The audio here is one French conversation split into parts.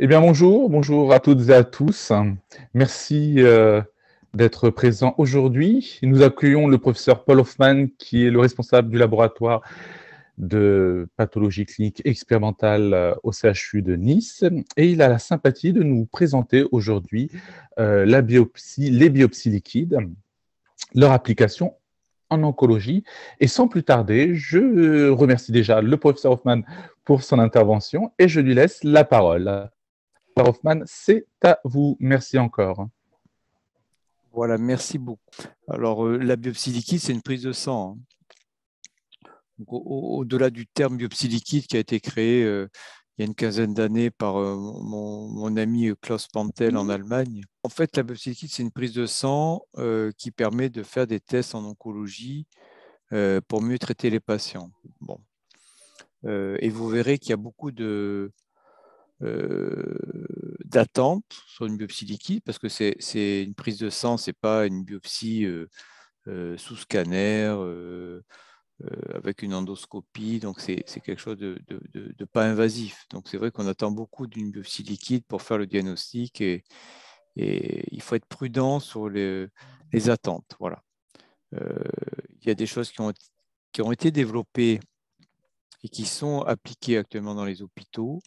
Eh bien, bonjour, bonjour à toutes et à tous. Merci euh, d'être présents aujourd'hui. Nous accueillons le professeur Paul Hoffman, qui est le responsable du laboratoire de pathologie clinique expérimentale euh, au CHU de Nice. Et il a la sympathie de nous présenter aujourd'hui euh, les biopsies liquides, leur application en oncologie. Et sans plus tarder, je remercie déjà le professeur Hoffman pour son intervention et je lui laisse la parole. Hoffman, c'est à vous. Merci encore. Voilà, merci beaucoup. Alors, euh, la biopsie liquide, c'est une prise de sang. Hein. Au-delà du terme biopsie liquide qui a été créé euh, il y a une quinzaine d'années par euh, mon, ami Klaus Pantel en Allemagne, en fait, la biopsie liquide, c'est une prise de sang qui permet de faire des tests en oncologie pour mieux traiter les patients. Bon. et vous verrez qu'il y a beaucoup de, euh, d'attente sur une biopsie liquide, parce que c'est une prise de sang, c'est pas une biopsie euh, euh, sous scanner, avec une endoscopie, donc c'est quelque chose de, pas invasif. Donc c'est vrai qu'on attend beaucoup d'une biopsie liquide pour faire le diagnostic et, il faut être prudent sur les, attentes. Voilà. il y a des choses qui ont été développées et qui sont appliquées actuellement dans les hôpitaux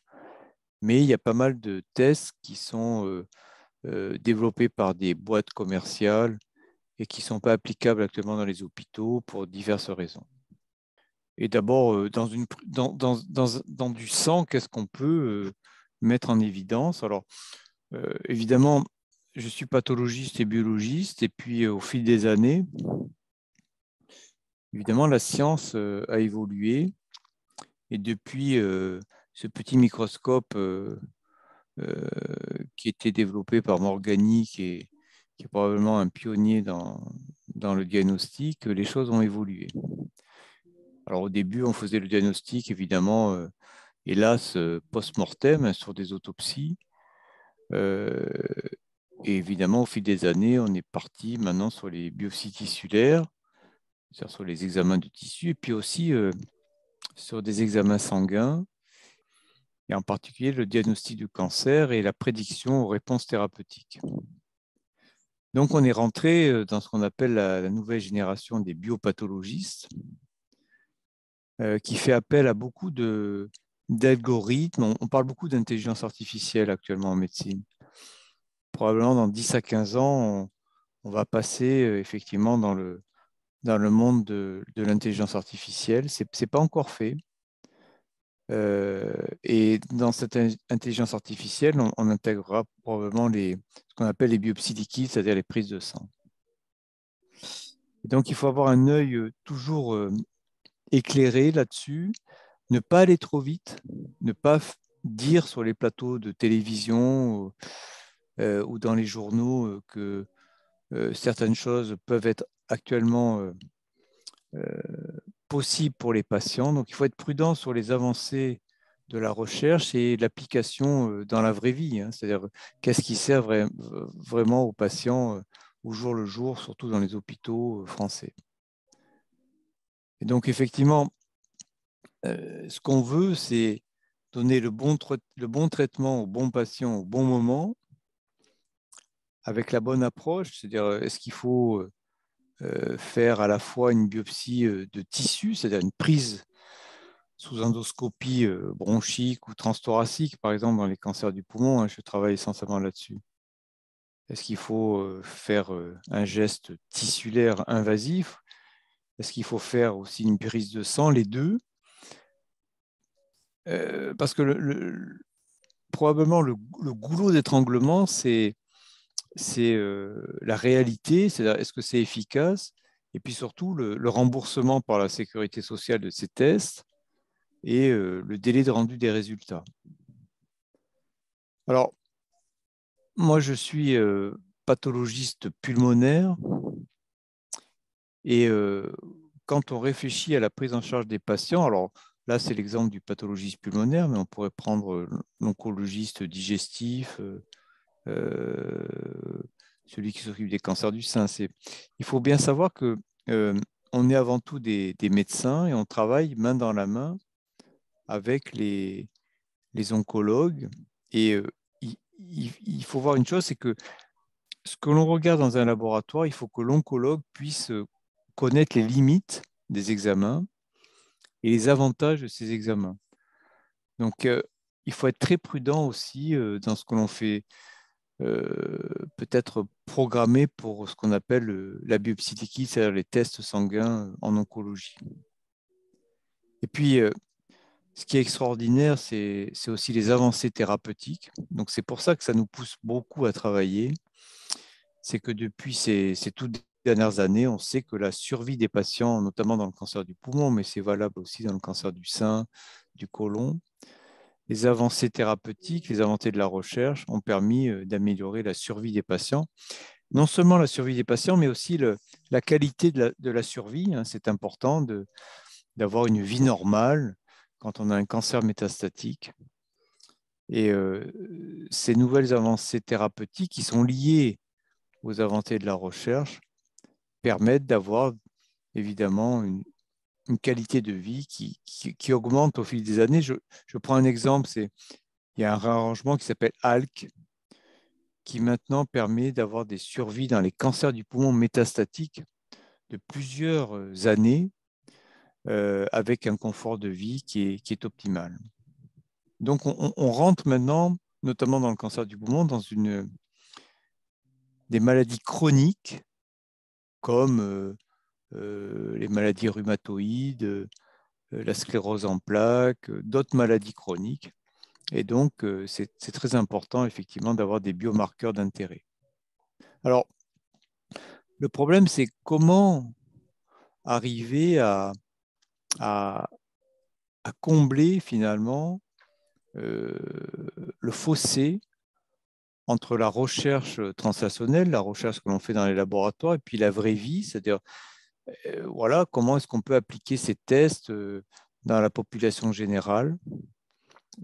mais il y a pas mal de tests qui sont euh, euh, développés par des boîtes commerciales et qui ne sont pas applicables actuellement dans les hôpitaux pour diverses raisons. Et d'abord, euh, dans, dans, du sang, qu'est-ce qu'on peut mettre en évidence Alors, évidemment, je suis pathologiste et biologiste, et puis au fil des années, évidemment, la science a évolué. Et depuis ce petit microscope euh, euh, qui était développé par Morgani, qui est, probablement un pionnier dans, dans, le diagnostic, les choses ont évolué. Alors au début, on faisait le diagnostic, évidemment, euh, hélas, post-mortem, sur des autopsies. et évidemment, au fil des années, on est parti maintenant sur les biopsies tissulaires, sur les examens de tissu, et puis aussi sur des examens sanguins et en particulier le diagnostic du cancer et la prédiction aux réponses thérapeutiques. Donc on est rentré euh, dans ce qu'on appelle la, nouvelle génération des biopathologistes, euh, qui fait appel à beaucoup d'algorithmes. On, parle beaucoup d'intelligence artificielle actuellement en médecine. Probablement dans 10 à 15 ans, on, va passer euh, effectivement dans le, dans le monde de, de l'intelligence artificielle. Ce n'est pas encore fait. Euh, et dans cette intelligence artificielle, on, intégrera probablement les, ce qu'on appelle les biopsies liquides, c'est-à-dire les prises de sang. donc, il faut avoir un œil euh, toujours euh, éclairé là-dessus, ne pas aller trop vite, ne pas dire sur les plateaux de télévision ou dans les journaux que certaines choses peuvent être actuellement possible pour les patients. Donc, il faut être prudent sur les avancées de la recherche et l'application euh, dans la vraie vie. Hein. C'est-à-dire, qu'est-ce qui sert vraiment aux patients euh, au jour le jour, surtout dans les hôpitaux euh, français. Et donc, effectivement, ce qu'on veut, c'est donner le bon, le bon traitement au bon patient au bon moment, avec la bonne approche. C'est-à-dire, est-ce qu'il faut euh, faire à la fois une biopsie euh, de tissu, c'est-à-dire une prise sous endoscopie euh, bronchique ou transthoracique, par exemple dans les cancers du poumon, hein, je travaille essentiellement là-dessus. Est-ce qu'il faut faire un geste tissulaire invasif Est-ce qu'il faut faire aussi une prise de sang Les deux Parce que le, probablement le goulot d'étranglement, c'est euh, c'est la réalité, c'est-à-dire est-ce que c'est efficace, et puis surtout le, remboursement par la sécurité sociale de ces tests et euh, le délai de rendu des résultats. Alors, moi, je suis euh, pathologiste pulmonaire, et quand on réfléchit à la prise en charge des patients, alors là, c'est l'exemple du pathologiste pulmonaire, mais on pourrait prendre l'oncologiste digestif euh, celui qui s'occupe des cancers du sein. Il faut bien savoir que euh, on est avant tout des, médecins et on travaille main dans la main avec les, oncologues. Et euh, il, faut voir une chose, c'est que ce que l'on regarde dans un laboratoire, il faut que l'oncologue puisse connaître les limites des examens et les avantages de ces examens. Donc, il faut être très prudent aussi dans ce que l'on fait. Euh, peut-être programmé pour ce qu'on appelle euh, la biopsie liquide, c'est-à-dire les tests sanguins euh, en oncologie. Et puis, ce qui est extraordinaire, c'est aussi les avancées thérapeutiques. Donc, c'est pour ça que ça nous pousse beaucoup à travailler. C'est que depuis ces, ces, toutes dernières années, on sait que la survie des patients, notamment dans le cancer du poumon, mais c'est valable aussi dans le cancer du sein, du côlon, les avancées thérapeutiques, les avancées de la recherche ont permis d'améliorer la survie des patients. Non seulement la survie des patients, mais aussi le, la qualité de la, survie. Hein. C'est important d'avoir une vie normale quand on a un cancer métastatique. Et ces nouvelles avancées thérapeutiques qui sont liées aux avancées de la recherche permettent d'avoir évidemment une, une qualité de vie qui, augmente au fil des années. Je, prends un exemple, c'est il y a un réarrangement qui s'appelle ALK, qui maintenant permet d'avoir des survies dans les cancers du poumon métastatiques de plusieurs euh, années euh, avec un confort de vie qui est, qui optimal. Donc on, rentre maintenant, notamment dans le cancer du poumon, dans une, des maladies chroniques comme... Euh, euh, les maladies rhumatoïdes, euh, la sclérose en plaques, euh, d'autres maladies chroniques. Et donc, c'est très important, effectivement, d'avoir des biomarqueurs d'intérêt. Alors, le problème, c'est comment arriver à, combler, finalement, le fossé entre la recherche translationnelle, la recherche que l'on fait dans les laboratoires, et puis la vraie vie, c'est-à-dire euh, voilà, comment est-ce qu'on peut appliquer ces tests euh, dans la population générale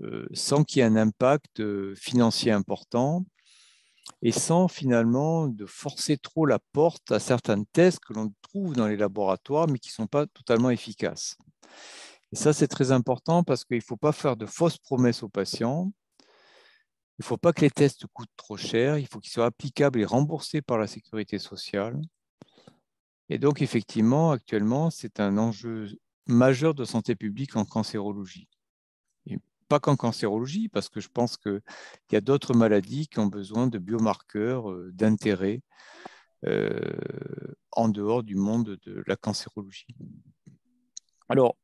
euh, sans qu'il y ait un impact financier important et sans finalement de forcer trop la porte à certains tests que l'on trouve dans les laboratoires mais qui ne sont pas totalement efficaces. Et ça, c'est très important parce qu'il ne faut pas faire de fausses promesses aux patients. Il ne faut pas que les tests coûtent trop cher. Il faut qu'ils soient applicables et remboursés par la sécurité sociale. Et donc, effectivement, actuellement, c'est un enjeu majeur de santé publique en cancérologie. Et pas qu'en cancérologie, parce que je pense qu'il y a d'autres maladies qui ont besoin de biomarqueurs euh, d'intérêt euh, en dehors du monde de la cancérologie. Alors,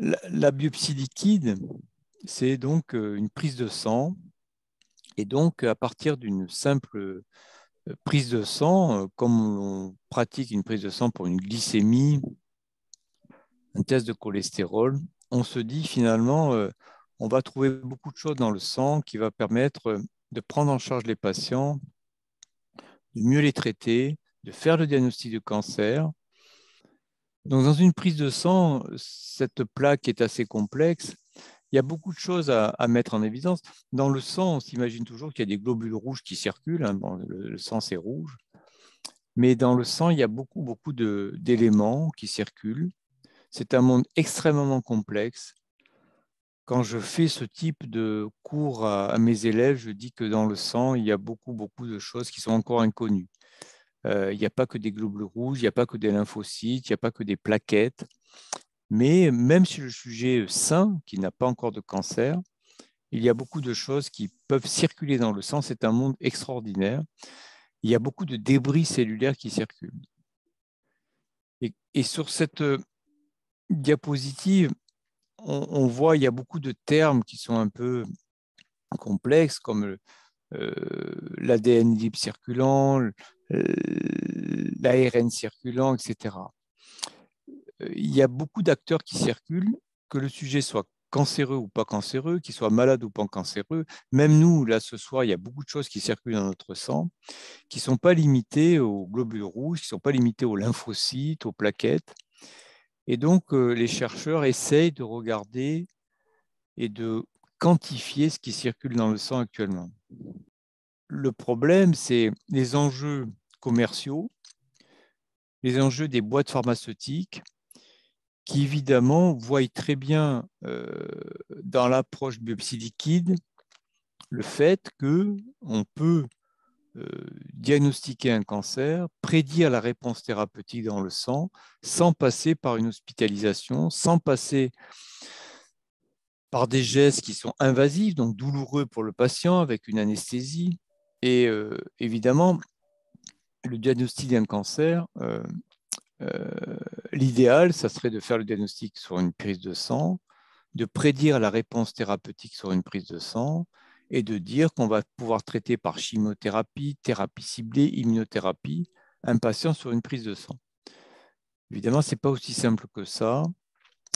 la biopsie liquide, c'est donc euh, une prise de sang. Et donc, à partir d'une simple prise de sang, euh, comme on pratique une prise de sang pour une glycémie, un test de cholestérol, on se dit finalement, euh, on va trouver beaucoup de choses dans le sang qui va permettre euh, de prendre en charge les patients, de mieux les traiter, de faire le diagnostic du cancer. Donc dans une prise de sang, cette plaque est assez complexe il y a beaucoup de choses à, mettre en évidence. Dans le sang, on s'imagine toujours qu'il y a des globules rouges qui circulent. Hein, le, sang, c'est rouge. Mais dans le sang, il y a beaucoup, beaucoup d'éléments qui circulent. C'est un monde extrêmement complexe. Quand je fais ce type de cours à, mes élèves, je dis que dans le sang, il y a beaucoup, beaucoup de choses qui sont encore inconnues. Euh, il n'y a pas que des globules rouges, il n'y a pas que des lymphocytes, il n'y a pas que des plaquettes. Mais même sur le sujet sain, qui n'a pas encore de cancer, il y a beaucoup de choses qui peuvent circuler dans le sang. C'est un monde extraordinaire. Il y a beaucoup de débris cellulaires qui circulent. Et, sur cette euh, diapositive, on, voit il y a beaucoup de termes qui sont un peu complexes, comme euh, l'ADN libre circulant, euh, l'ARN circulant, etc. Euh, il y a beaucoup d'acteurs qui circulent, que le sujet soit cancéreux ou pas cancéreux, qu'il soit malade ou pas cancéreux. Même nous, là, ce soir, il y a beaucoup de choses qui circulent dans notre sang, qui ne sont pas limitées aux globules rouges, qui ne sont pas limitées aux lymphocytes, aux plaquettes. Et donc, euh, les chercheurs essayent de regarder et de quantifier ce qui circule dans le sang actuellement. Le problème, c'est les enjeux commerciaux, les enjeux des boîtes pharmaceutiques, qui évidemment voient très bien euh, dans l'approche biopsie liquide le fait que on peut euh, diagnostiquer un cancer, prédire la réponse thérapeutique dans le sang, sans passer par une hospitalisation, sans passer par des gestes qui sont invasifs, donc douloureux pour le patient, avec une anesthésie. Et euh, évidemment, le diagnostic d'un cancer, euh, l'idéal, ça serait de faire le diagnostic sur une prise de sang, de prédire la réponse thérapeutique sur une prise de sang et de dire qu'on va pouvoir traiter par chimiothérapie, thérapie ciblée, immunothérapie, un patient sur une prise de sang. Évidemment, ce n'est pas aussi simple que ça.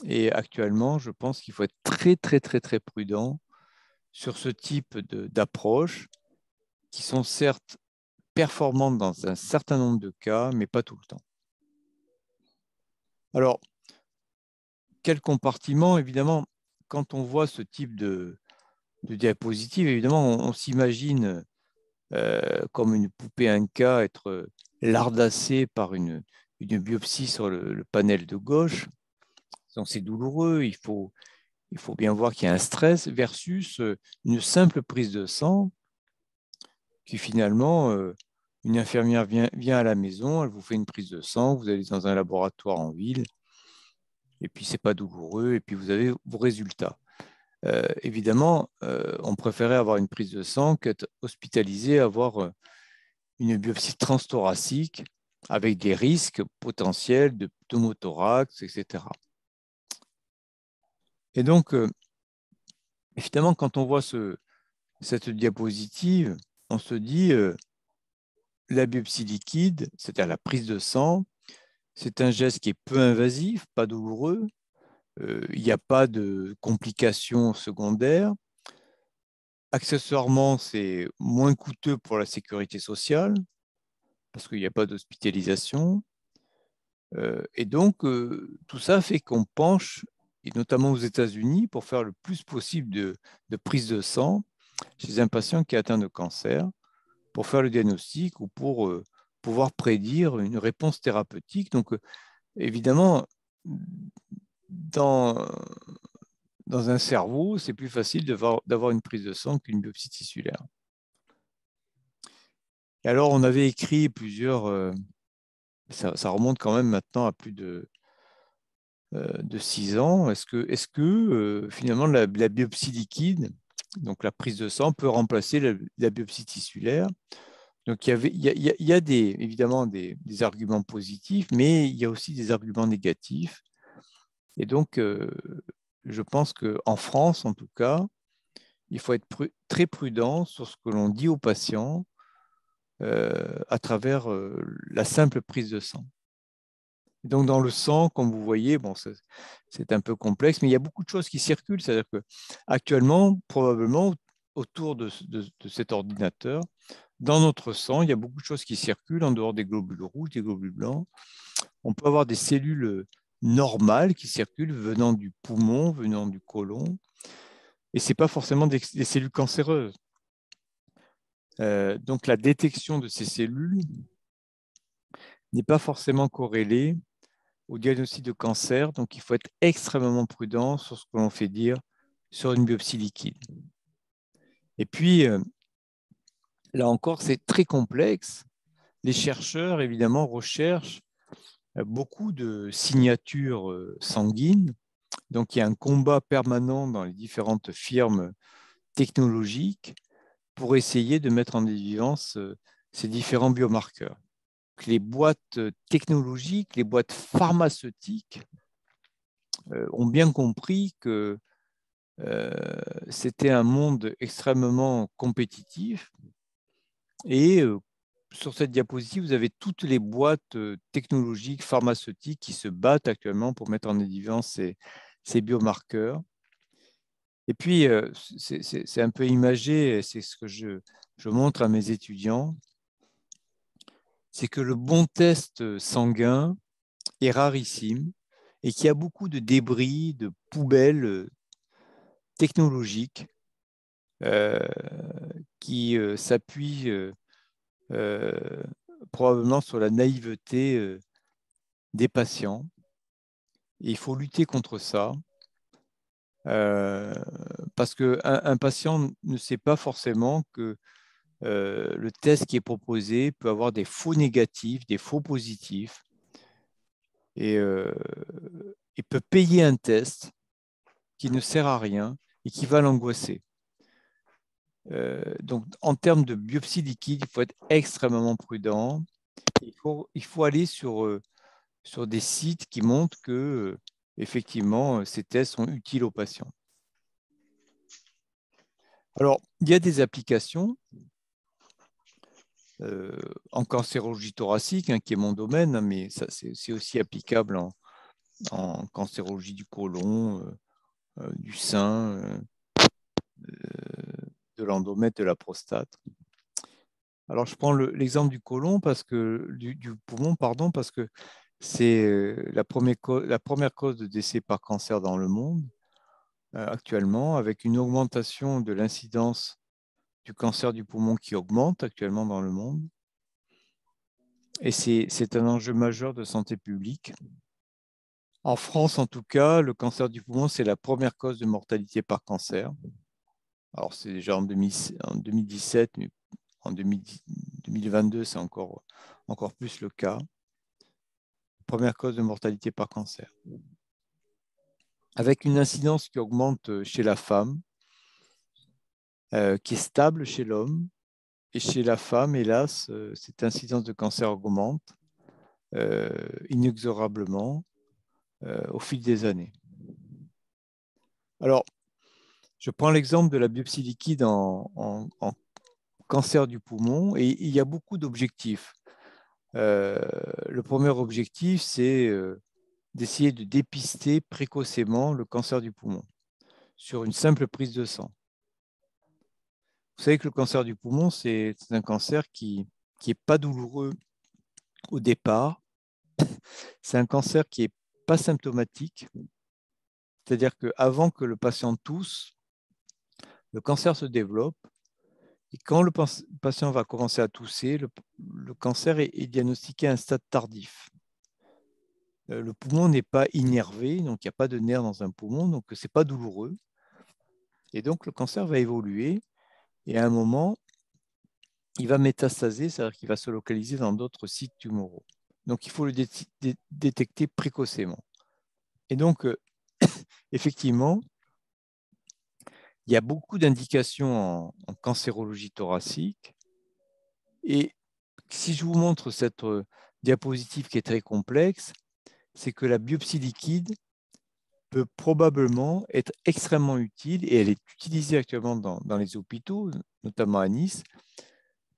Et actuellement, je pense qu'il faut être très, très, très, très prudent sur ce type d'approche qui sont certes performantes dans un certain nombre de cas, mais pas tout le temps. Alors, quel compartiment Évidemment, quand on voit ce type de, diapositive, évidemment, on, s'imagine euh, comme une poupée Inca être lardassée par une, biopsie sur le, panel de gauche. Donc, c'est douloureux, il faut, bien voir qu'il y a un stress versus euh, une simple prise de sang qui finalement euh, une infirmière vient, à la maison, elle vous fait une prise de sang, vous allez dans un laboratoire en ville, et puis c'est pas douloureux, et puis vous avez vos résultats. Euh, évidemment, euh, on préférait avoir une prise de sang qu'être hospitalisé, avoir euh, une biopsie transthoracique avec des risques potentiels de pneumothorax, etc. Et donc, évidemment, quand on voit ce, cette diapositive, on se dit, la biopsie liquide, c'est-à-dire la prise de sang, c'est un geste qui est peu invasif, pas douloureux. Euh, il n'y a pas de complications secondaires. Accessoirement, c'est moins coûteux pour la sécurité sociale parce qu'il n'y a pas d'hospitalisation. Euh, et donc, euh, tout ça fait qu'on penche, et notamment aux États-Unis, pour faire le plus possible de, de prise de sang chez un patient qui est atteint de cancer pour faire le diagnostic ou pour euh, pouvoir prédire une réponse thérapeutique. Donc, euh, évidemment, dans, dans un cerveau, c'est plus facile d'avoir une prise de sang qu'une biopsie tissulaire. Et alors, on avait écrit plusieurs... Euh, ça, remonte quand même maintenant à plus de, de 6 ans. Est-ce que, est -ce que finalement la biopsie liquide donc la prise de sang peut remplacer la, biopsie tissulaire. Donc il y, avait, a, évidemment des, arguments positifs, mais il y a aussi des arguments négatifs. Et donc euh, je pense qu'en France, en tout cas, il faut être très prudent sur ce que l'on dit aux patients euh, à travers euh, la simple prise de sang donc, dans le sang, comme vous voyez, bon, c'est un peu complexe, mais il y a beaucoup de choses qui circulent. C'est-à-dire qu'actuellement, probablement, autour de, cet ordinateur, dans notre sang, il y a beaucoup de choses qui circulent en dehors des globules rouges, des globules blancs. On peut avoir des cellules normales qui circulent venant du poumon, venant du côlon. Et ce n'est pas forcément des, cellules cancéreuses. Euh, donc la détection de ces cellules n'est pas forcément corrélée au diagnostic de cancer. Donc, il faut être extrêmement prudent sur ce que l'on fait dire sur une biopsie liquide. Et puis, euh, là encore, c'est très complexe. Les chercheurs, évidemment, recherchent euh, beaucoup de signatures euh, sanguines. Donc, il y a un combat permanent dans les différentes firmes technologiques pour essayer de mettre en évidence ces différents biomarqueurs les boîtes technologiques, les boîtes pharmaceutiques euh, ont bien compris que euh, c'était un monde extrêmement compétitif. Et euh, sur cette diapositive, vous avez toutes les boîtes technologiques, pharmaceutiques qui se battent actuellement pour mettre en évidence ces, biomarqueurs. Et puis, c'est un peu imagé, c'est ce que je montre à mes étudiants c'est que le bon test sanguin est rarissime et qu'il y a beaucoup de débris, de poubelles euh, technologiques euh, qui euh, s'appuient probablement sur la naïveté des patients. il faut lutter contre ça. parce qu'un un patient ne sait pas forcément que euh, le test qui est proposé peut avoir des faux négatifs, des faux positifs, et, euh, peut payer un test qui ne sert à rien et qui va l'angoisser. Euh, donc, en termes de biopsie liquide, il faut être extrêmement prudent. Il faut, aller sur, sur des sites qui montrent que, effectivement, ces tests sont utiles aux patients. Alors, il y a des applications euh, en cancérologie thoracique, hein, qui est mon domaine, hein, mais ça, c'est, aussi applicable en, en, cancérologie du côlon, euh, euh, du sein, de l'endomètre, de la prostate. Alors, je prends l'exemple du côlon parce que du, poumon, pardon, parce que c'est la la première cause de décès par cancer dans le monde actuellement, avec une augmentation de l'incidence du cancer du poumon qui augmente actuellement dans le monde. Et c'est un enjeu majeur de santé publique. En France, en tout cas, le cancer du poumon, c'est la première cause de mortalité par cancer. Alors, c'est déjà en, 2017, mais en 2022, c'est encore, encore plus le cas. Première cause de mortalité par cancer. Avec une incidence qui augmente chez la femme, euh, qui est stable chez l'homme. Et chez la femme, hélas, euh, cette incidence de cancer augmente euh, inexorablement au fil des années. Alors, je prends l'exemple de la biopsie liquide en, en, cancer du poumon, et il y a beaucoup d'objectifs. le premier objectif, c'est d'essayer de dépister précocement le cancer du poumon sur une simple prise de sang. Vous savez que le cancer du poumon, c'est un cancer qui n'est pas douloureux au départ. C'est un cancer qui n'est pas symptomatique. C'est-à-dire qu'avant que le patient tousse, le cancer se développe. Et quand le patient va commencer à tousser, le, cancer est, diagnostiqué à un stade tardif. Euh, le poumon n'est pas innervé, donc il n'y a pas de nerfs dans un poumon, donc ce n'est pas douloureux. Et donc le cancer va évoluer et à un moment, il va métastaser, c'est-à-dire qu'il va se localiser dans d'autres sites tumoraux. Donc, il faut le détecter précocement. Et donc, euh, effectivement, il y a beaucoup d'indications en, cancérologie thoracique. Et si je vous montre cette euh, diapositive qui est très complexe, c'est que la biopsie liquide peut probablement être extrêmement utile et elle est utilisée actuellement dans, dans les hôpitaux, notamment à Nice,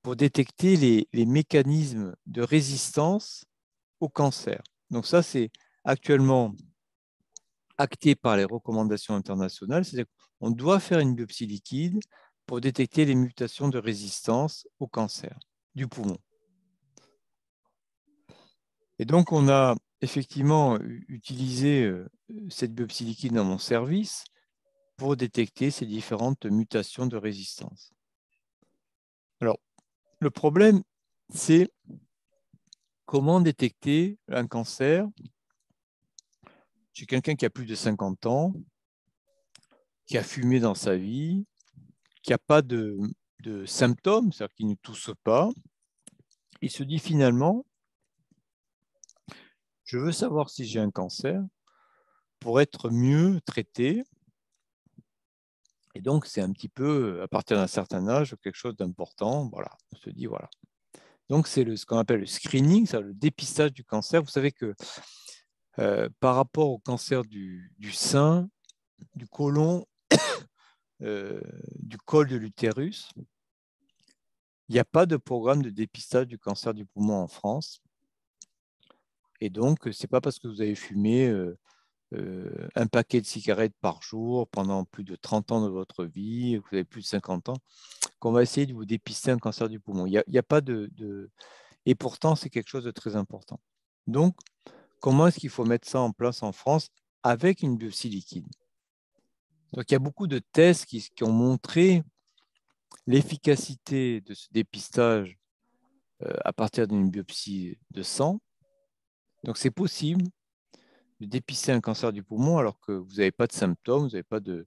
pour détecter les, les mécanismes de résistance au cancer. Donc ça, c'est actuellement acté par les recommandations internationales, c'est-à-dire qu'on doit faire une biopsie liquide pour détecter les mutations de résistance au cancer du poumon. Et donc, on a effectivement utiliser cette biopsie liquide dans mon service pour détecter ces différentes mutations de résistance. Alors, le problème, c'est comment détecter un cancer chez quelqu'un qui a plus de 50 ans, qui a fumé dans sa vie, qui n'a pas de, de symptômes, c'est-à-dire qui ne tousse pas, il se dit finalement, je veux savoir si j'ai un cancer pour être mieux traité. Et donc, c'est un petit peu, à partir d'un certain âge, quelque chose d'important. Voilà, on se dit, voilà. Donc, c'est ce qu'on appelle le screening, ça, le dépistage du cancer. Vous savez que euh, par rapport au cancer du, sein, du côlon, euh, du col de l'utérus, il n'y a pas de programme de dépistage du cancer du poumon en France. Et donc, euh, ce n'est pas parce que vous avez fumé euh, euh, un paquet de cigarettes par jour pendant plus de 30 ans de votre vie, que vous avez plus de 50 ans, qu'on va essayer de vous dépister un cancer du poumon. a, pas de, Et pourtant, c'est quelque chose de très important. Donc, comment est-ce qu'il faut mettre ça en place en France avec une biopsie liquide Donc, il y a beaucoup de tests qui ont montré l'efficacité de ce dépistage à partir d'une biopsie de sang donc c'est possible de dépister un cancer du poumon alors que vous n'avez pas de symptômes, vous n'avez pas de,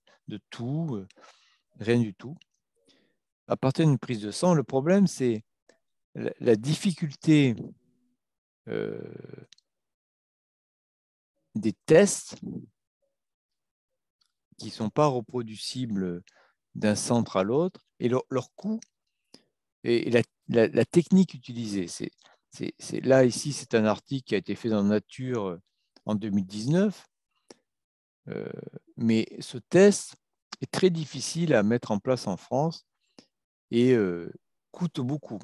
tout, euh, rien du tout. À partir d'une prise de sang, le problème, c'est la, difficulté euh, des tests qui ne sont pas reproducibles d'un centre à l'autre et leur, coût et la, la technique utilisée là, ici, c'est un article qui a été fait dans Nature euh, en 2019. Euh, mais ce test est très difficile à mettre en place en France et euh, coûte beaucoup.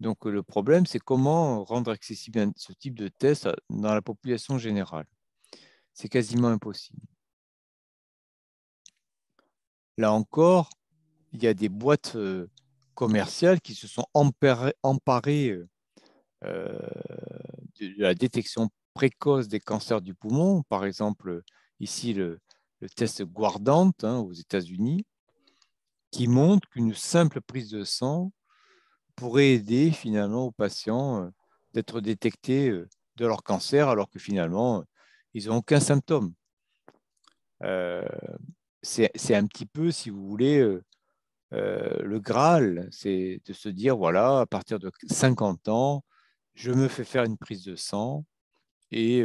Donc le problème, c'est comment rendre accessible ce type de test dans la population générale. C'est quasiment impossible. Là encore, il y a des boîtes commerciales qui se sont emparées, euh, euh, de la détection précoce des cancers du poumon, par exemple ici le, test guardante hein, aux États-Unis, qui montre qu'une simple prise de sang pourrait aider finalement aux patients euh, d'être détectés de leur cancer alors que finalement ils n'ont aucun symptôme. C'est un petit peu, si vous voulez, euh, le Graal, c'est de se dire, voilà, à partir de 50 ans, je me fais faire une prise de sang et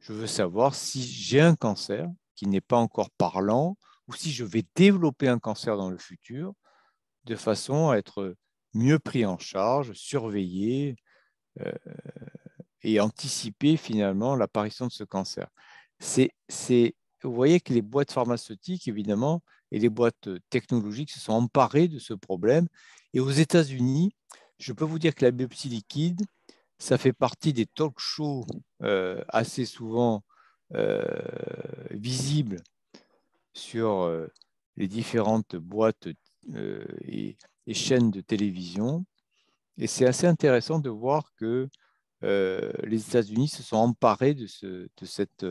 je veux savoir si j'ai un cancer qui n'est pas encore parlant ou si je vais développer un cancer dans le futur de façon à être mieux pris en charge, surveillé et anticiper finalement l'apparition de ce cancer. C'est vous voyez que les boîtes pharmaceutiques, évidemment, et les boîtes euh, technologiques se sont emparées de ce problème. Et aux États-Unis, je peux vous dire que la biopsie liquide, ça fait partie des talk shows euh, assez souvent euh, visibles sur les différentes boîtes et, et, chaînes de télévision. Et c'est assez intéressant de voir que les États-Unis se sont emparés de, ce, de cette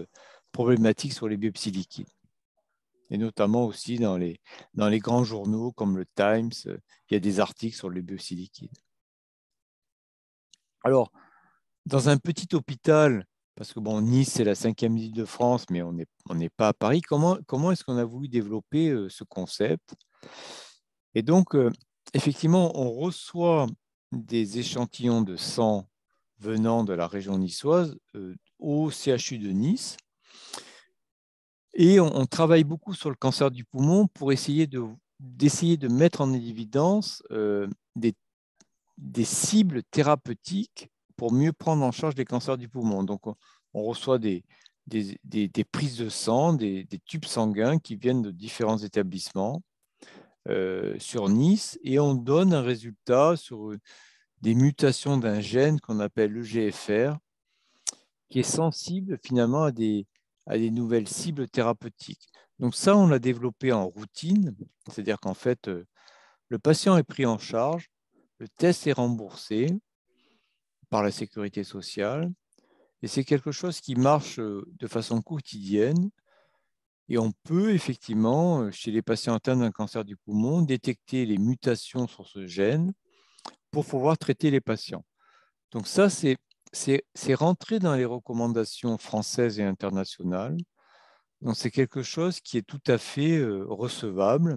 problématiques sur les biopsies liquides. Et notamment aussi dans les, dans les grands journaux comme le Times, euh, il y a des articles sur les biopsies liquides. Alors, dans un petit hôpital, parce que bon, Nice, c'est la cinquième ville de France, mais on n'est on pas à Paris, comment, comment est-ce qu'on a voulu développer euh, ce concept Et donc, euh, effectivement, on reçoit des échantillons de sang venant de la région niçoise au CHU de Nice, et on, travaille beaucoup sur le cancer du poumon pour essayer de, d'essayer de mettre en évidence euh, des, des, cibles thérapeutiques pour mieux prendre en charge les cancers du poumon. Donc, on, reçoit des, des, prises de sang, des, tubes sanguins qui viennent de différents établissements euh, sur Nice et on donne un résultat sur euh, des mutations d'un gène qu'on appelle le GFR qui est sensible finalement à des, à des nouvelles cibles thérapeutiques. Donc ça, on l'a développé en routine, c'est-à-dire qu'en fait, euh, le patient est pris en charge, le test est remboursé par la sécurité sociale, et c'est quelque chose qui marche euh, de façon quotidienne. Et on peut effectivement, euh, chez les patients atteints d'un cancer du poumon, détecter les mutations sur ce gène pour pouvoir traiter les patients. Donc ça, c'est c'est rentré dans les recommandations françaises et internationales. Donc c'est quelque chose qui est tout à fait euh, recevable,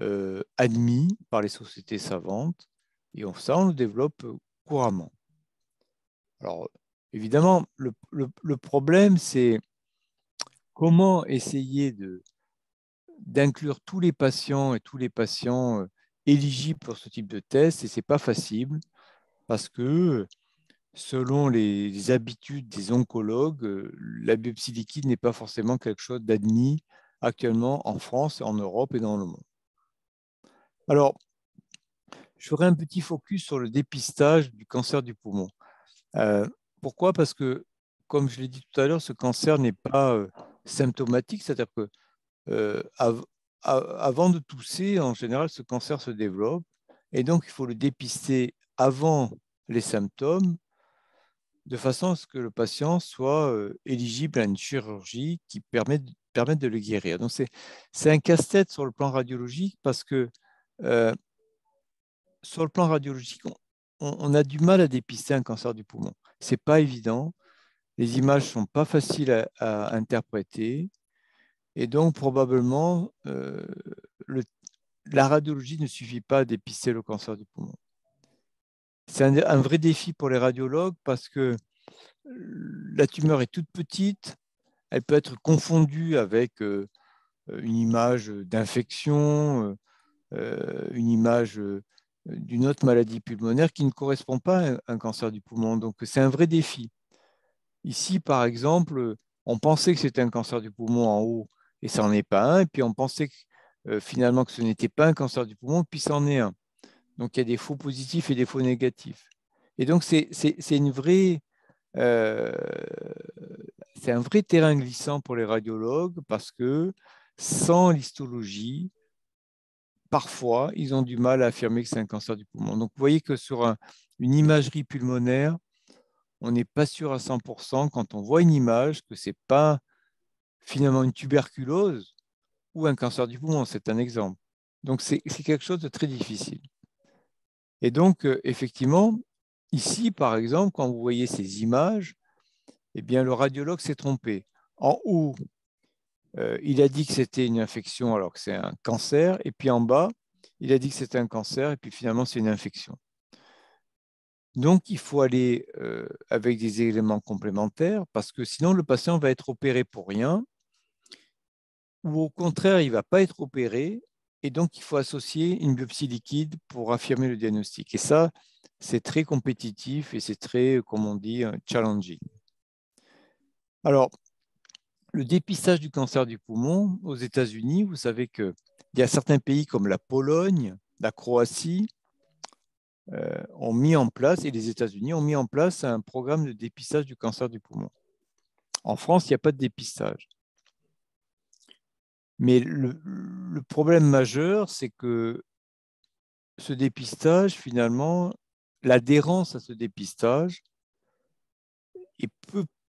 euh, admis par les sociétés savantes, et on, ça, on le développe euh, couramment. Alors, évidemment, le, le problème, c'est comment essayer d'inclure tous les patients et tous les patients éligibles pour ce type de test, et ce n'est pas facile, parce que selon les habitudes des oncologues, euh, la biopsie liquide n'est pas forcément quelque chose d'admis actuellement en France, en Europe et dans le monde. Alors, je ferai un petit focus sur le dépistage du cancer du poumon. Euh, pourquoi Parce que, comme je l'ai dit tout à l'heure, ce cancer n'est pas euh, symptomatique, c'est-à-dire que avant de tousser, en général, ce cancer se développe, et donc il faut le dépister avant les symptômes de façon à ce que le patient soit éligible à une chirurgie qui permette, de le guérir. Donc c'est un casse-tête sur le plan radiologique parce que sur le plan radiologique, on, a du mal à dépister un cancer du poumon. Ce n'est pas évident. Les images ne sont pas faciles à, interpréter. Et donc, probablement, la radiologie ne suffit pas à dépister le cancer du poumon c'est un, vrai défi pour les radiologues parce que la tumeur est toute petite, elle peut être confondue avec euh, une image d'infection, euh, euh, une image d'une autre maladie pulmonaire qui ne correspond pas à un cancer du poumon. Donc c'est un vrai défi. Ici, par exemple, on pensait que c'était un cancer du poumon en haut et ça n'en est pas un, et puis on pensait finalement que ce n'était pas un cancer du poumon, puis ça en est un. Donc il y a des faux positifs et des faux négatifs. Et donc c'est euh, c'est un vrai terrain glissant pour les radiologues parce que sans l'histologie, parfois, ils ont du mal à affirmer que c'est un cancer du poumon. Donc, vous voyez que sur une imagerie pulmonaire, on n'est pas sûr à 100% quand on voit une image que ce n'est pas finalement une tuberculose ou un cancer du poumon. C'est un exemple. Donc, c'est quelque chose de très difficile. Et donc, euh, effectivement, ici, par exemple, quand vous voyez ces images, eh bien, le radiologue s'est trompé. En haut, euh, il a dit que c'était une infection alors que c'est un cancer. Et puis en bas, il a dit que c'était un cancer et puis finalement, c'est une infection. Donc, il faut aller euh, avec des éléments complémentaires parce que sinon, le patient va être opéré pour rien ou au contraire, il ne va pas être opéré et donc, il faut associer une biopsie liquide pour affirmer le diagnostic. Et ça, c'est très compétitif et c'est très, euh, comme on dit, euh, challenging. Alors, le dépistage du cancer du poumon aux États-Unis, vous savez qu'il y a certains pays comme la Pologne, la Croatie, euh, ont mis en place, et les États-Unis ont mis en place un programme de dépistage du cancer du poumon. En France, il n'y a pas de dépistage. Mais le, problème majeur, c'est que ce dépistage, finalement, l'adhérence à ce dépistage est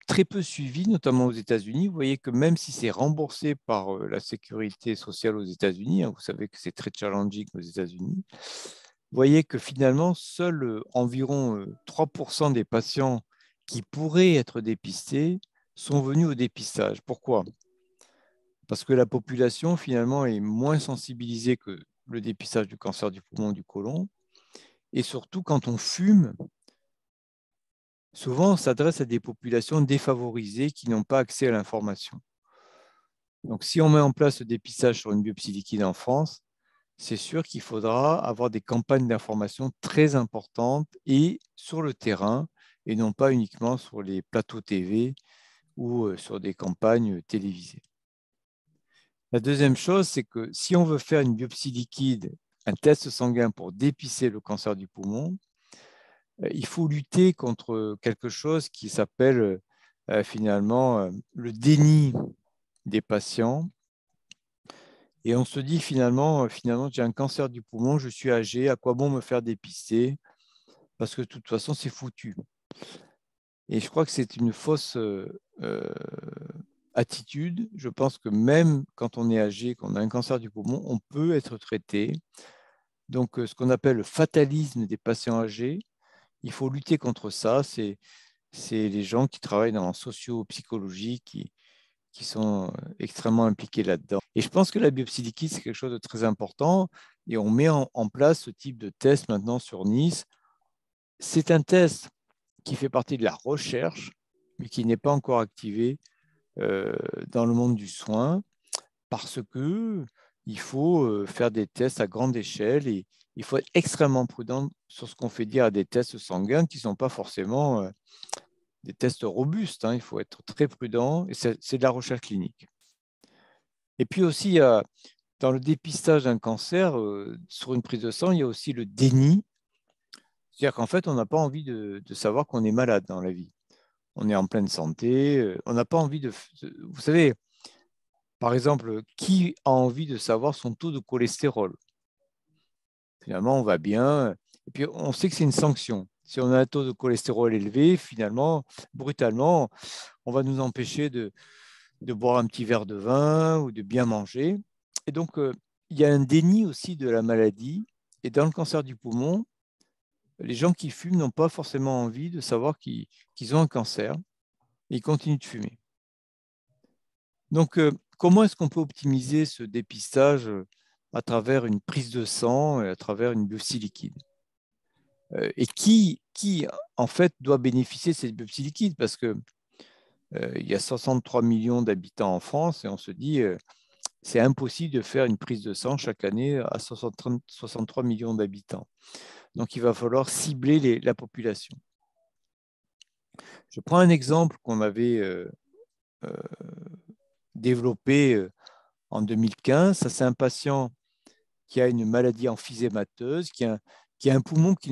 très peu suivie, notamment aux États-Unis. Vous voyez que même si c'est remboursé par euh, la sécurité sociale aux États-Unis, hein, vous savez que c'est très challenging aux États-Unis, vous voyez que finalement, seuls euh, environ 3% euh, des patients qui pourraient être dépistés sont venus au dépistage. Pourquoi parce que la population finalement est moins sensibilisée que le dépistage du cancer du poumon ou du côlon. Et surtout, quand on fume, souvent on s'adresse à des populations défavorisées qui n'ont pas accès à l'information. Donc, si on met en place le dépistage sur une biopsie liquide en France, c'est sûr qu'il faudra avoir des campagnes d'information très importantes et sur le terrain, et non pas uniquement sur les plateaux TV ou euh, sur des campagnes télévisées. La deuxième chose, c'est que si on veut faire une biopsie liquide, un test sanguin pour dépisser le cancer du poumon, euh, il faut lutter contre quelque chose qui s'appelle euh, finalement euh, le déni des patients. Et on se dit finalement, finalement j'ai un cancer du poumon, je suis âgé, à quoi bon me faire dépister Parce que de toute façon, c'est foutu. Et je crois que c'est une fausse attitude, je pense que même quand on est âgé, qu'on a un cancer du poumon, on peut être traité. Donc, euh, ce qu'on appelle le fatalisme des patients âgés, il faut lutter contre ça. C'est les gens qui travaillent dans la socio-psychologie qui, qui sont euh, extrêmement impliqués là-dedans. Et je pense que la biopsie liquide, c'est quelque chose de très important. Et on met en place ce type de test maintenant sur Nice. C'est un test qui fait partie de la recherche, mais qui n'est pas encore activé euh, dans le monde du soin parce que il faut euh, faire des tests à grande échelle et il faut être extrêmement prudent sur ce qu'on fait dire à des tests sanguins qui ne sont pas forcément euh, des tests robustes. Hein. Il faut être très prudent et c'est de la recherche clinique. Et puis aussi, dans le dépistage d'un cancer, sur une prise de sang, il y a aussi le déni. C'est-à-dire qu'en fait, on n'a pas envie de savoir qu'on est malade dans la vie on est en pleine santé, euh, on n'a pas envie de... Vous savez, par exemple, qui a envie de savoir son taux de cholestérol Finalement, on va bien. Et puis, on sait que c'est une sanction. Si on a un taux de cholestérol élevé, finalement, brutalement, on va nous empêcher de, de boire un petit verre de vin ou de bien manger. Et donc, euh, il y a un déni aussi de la maladie. Et dans le cancer du poumon, les gens qui fument n'ont pas forcément envie de savoir qu'ils ont un cancer et ils continuent de fumer. Donc, euh, comment est-ce qu'on peut optimiser ce dépistage euh, à travers une prise de sang et à travers une biopsie liquide euh, Et qui, en fait, doit bénéficier de cette biopsie liquide Parce que il y a 63 millions d'habitants en France et on se dit c'est impossible de faire une prise de sang chaque année à 63 millions d'habitants. Donc il va falloir cibler la population. Je prends un exemple qu'on avait euh, euh, développé euh, en 2015. Ça, c'est un patient qui a une maladie emphysémateuse, qui a, un poumon qui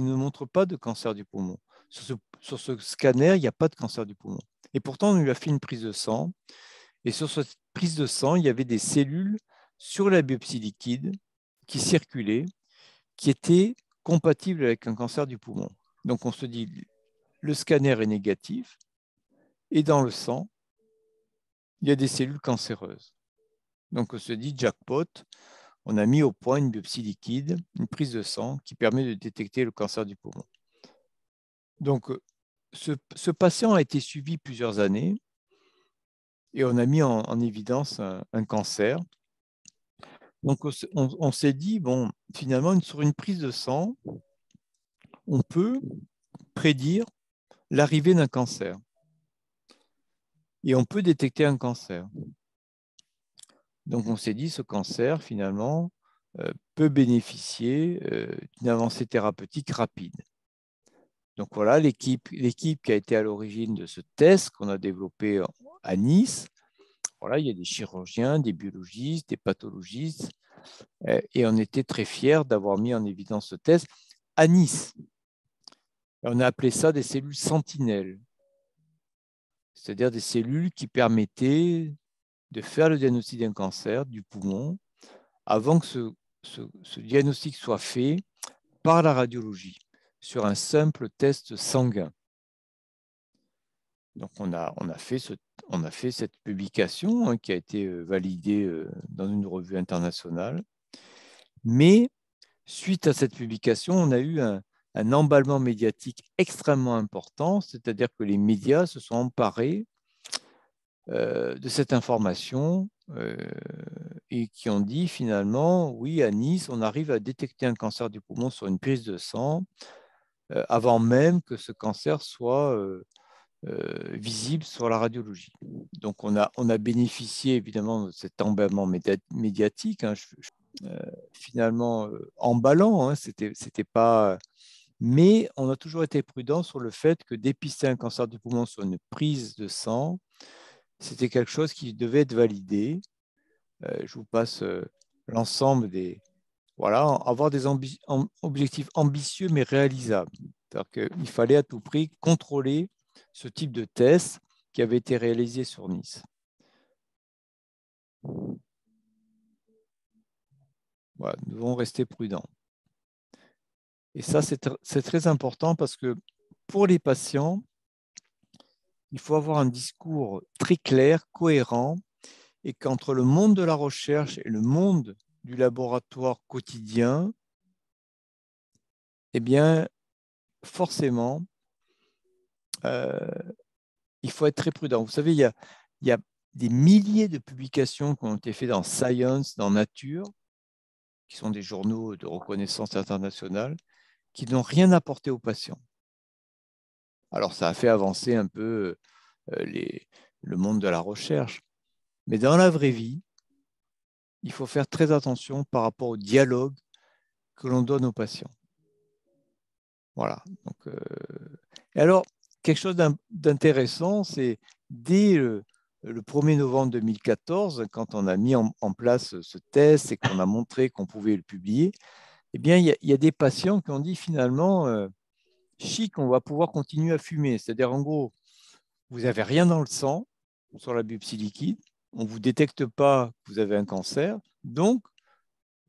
ne, montre pas de cancer du poumon. Sur ce, sur ce scanner, il n'y a pas de cancer du poumon. Et pourtant, on lui a fait une prise de sang. Et sur cette prise de sang, il y avait des cellules sur la biopsie liquide qui circulaient, qui étaient compatible avec un cancer du poumon. Donc on se dit, le scanner est négatif, et dans le sang, il y a des cellules cancéreuses. Donc on se dit, jackpot, on a mis au point une biopsie liquide, une prise de sang qui permet de détecter le cancer du poumon. Donc ce, patient a été suivi plusieurs années, et on a mis en, évidence un cancer donc on, s'est dit, bon, finalement, sur une prise de sang, on peut prédire l'arrivée d'un cancer. Et on peut détecter un cancer. Donc on s'est dit, ce cancer, finalement, euh, peut bénéficier euh, d'une avancée thérapeutique rapide. Donc voilà l'équipe qui a été à l'origine de ce test qu'on a développé à Nice, il y a des chirurgiens, des biologistes, des pathologistes, euh, et on était très fiers d'avoir mis en évidence ce test à Nice. On a appelé ça des cellules sentinelles, c'est-à-dire des cellules qui permettaient de faire le diagnostic d'un cancer du poumon avant que ce diagnostic soit fait par la radiologie sur un simple test sanguin. Donc on a, on a, fait, on a fait cette publication hein, qui a été euh, validée euh, dans une revue internationale. Mais suite à cette publication, on a eu un, emballement médiatique extrêmement important, c'est-à-dire que les médias se sont emparés euh, de cette information et qui ont dit finalement, oui, à Nice, on arrive à détecter un cancer du poumon sur une prise de sang avant même que ce cancer soit euh, visible sur la radiologie. Donc on a, on a bénéficié évidemment de cet emballement médiatique, hein, euh, finalement euh, emballant, hein, c'était, c'était pas... Mais on a toujours été prudent sur le fait que dépister un cancer du poumon sur une prise de sang, c'était quelque chose qui devait être validé. je vous passe l'ensemble des... Voilà, avoir des objectifs ambitieux mais réalisables. C'est-à-dire qu'il fallait à tout prix contrôler ce type de test qui avait été réalisé sur Nice. nous devons rester prudents. Et ça, c'est très important parce que pour les patients, il faut avoir un discours très clair, cohérent, et qu'entre le monde de la recherche et le monde du laboratoire quotidien, eh bien, forcément, euh, il faut être très prudent. Vous savez, il y, a, des milliers de publications qui ont été faites dans Science, dans Nature, qui sont des journaux de reconnaissance internationale, qui n'ont rien apporté aux patients. Alors, ça a fait avancer un peu euh, le monde de la recherche. Mais dans la vraie vie, il faut faire très attention par rapport au dialogue que l'on donne aux patients. Voilà. Donc, euh, Et alors, quelque chose d'intéressant, c'est dès le, 1er novembre 2014, quand on a mis en, place ce test et qu'on a montré qu'on pouvait le publier, eh bien, il y, a, des patients qui ont dit finalement, euh, chic, on va pouvoir continuer à fumer. C'est-à-dire, en gros, vous n'avez rien dans le sang sur la biopsie liquide, on ne vous détecte pas que vous avez un cancer, donc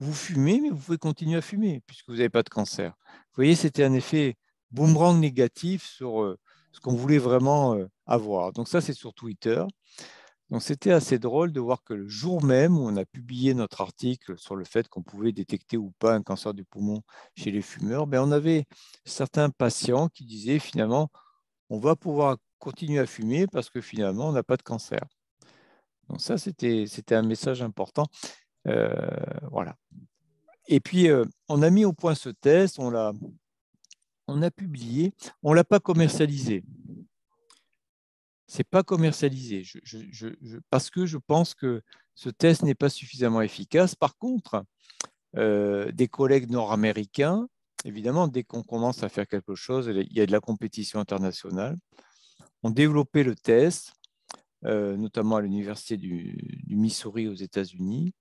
vous fumez, mais vous pouvez continuer à fumer puisque vous n'avez pas de cancer. Vous voyez, c'était un effet boomerang négatif sur euh, ce qu'on voulait vraiment euh, avoir. Donc ça, c'est sur Twitter. Donc c'était assez drôle de voir que le jour même où on a publié notre article sur le fait qu'on pouvait détecter ou pas un cancer du poumon chez les fumeurs, ben on avait certains patients qui disaient finalement on va pouvoir continuer à fumer parce que finalement on n'a pas de cancer. Donc ça c'était un message important. Euh, voilà. Et puis euh, on a mis au point ce test, on l'a on a publié, on ne l'a pas commercialisé. C'est pas commercialisé, parce que je pense que ce test n'est pas suffisamment efficace. Par contre, euh, des collègues nord-américains, évidemment, dès qu'on commence à faire quelque chose, il y a de la compétition internationale, ont développé le test, euh, notamment à l'université du, Missouri aux États-Unis,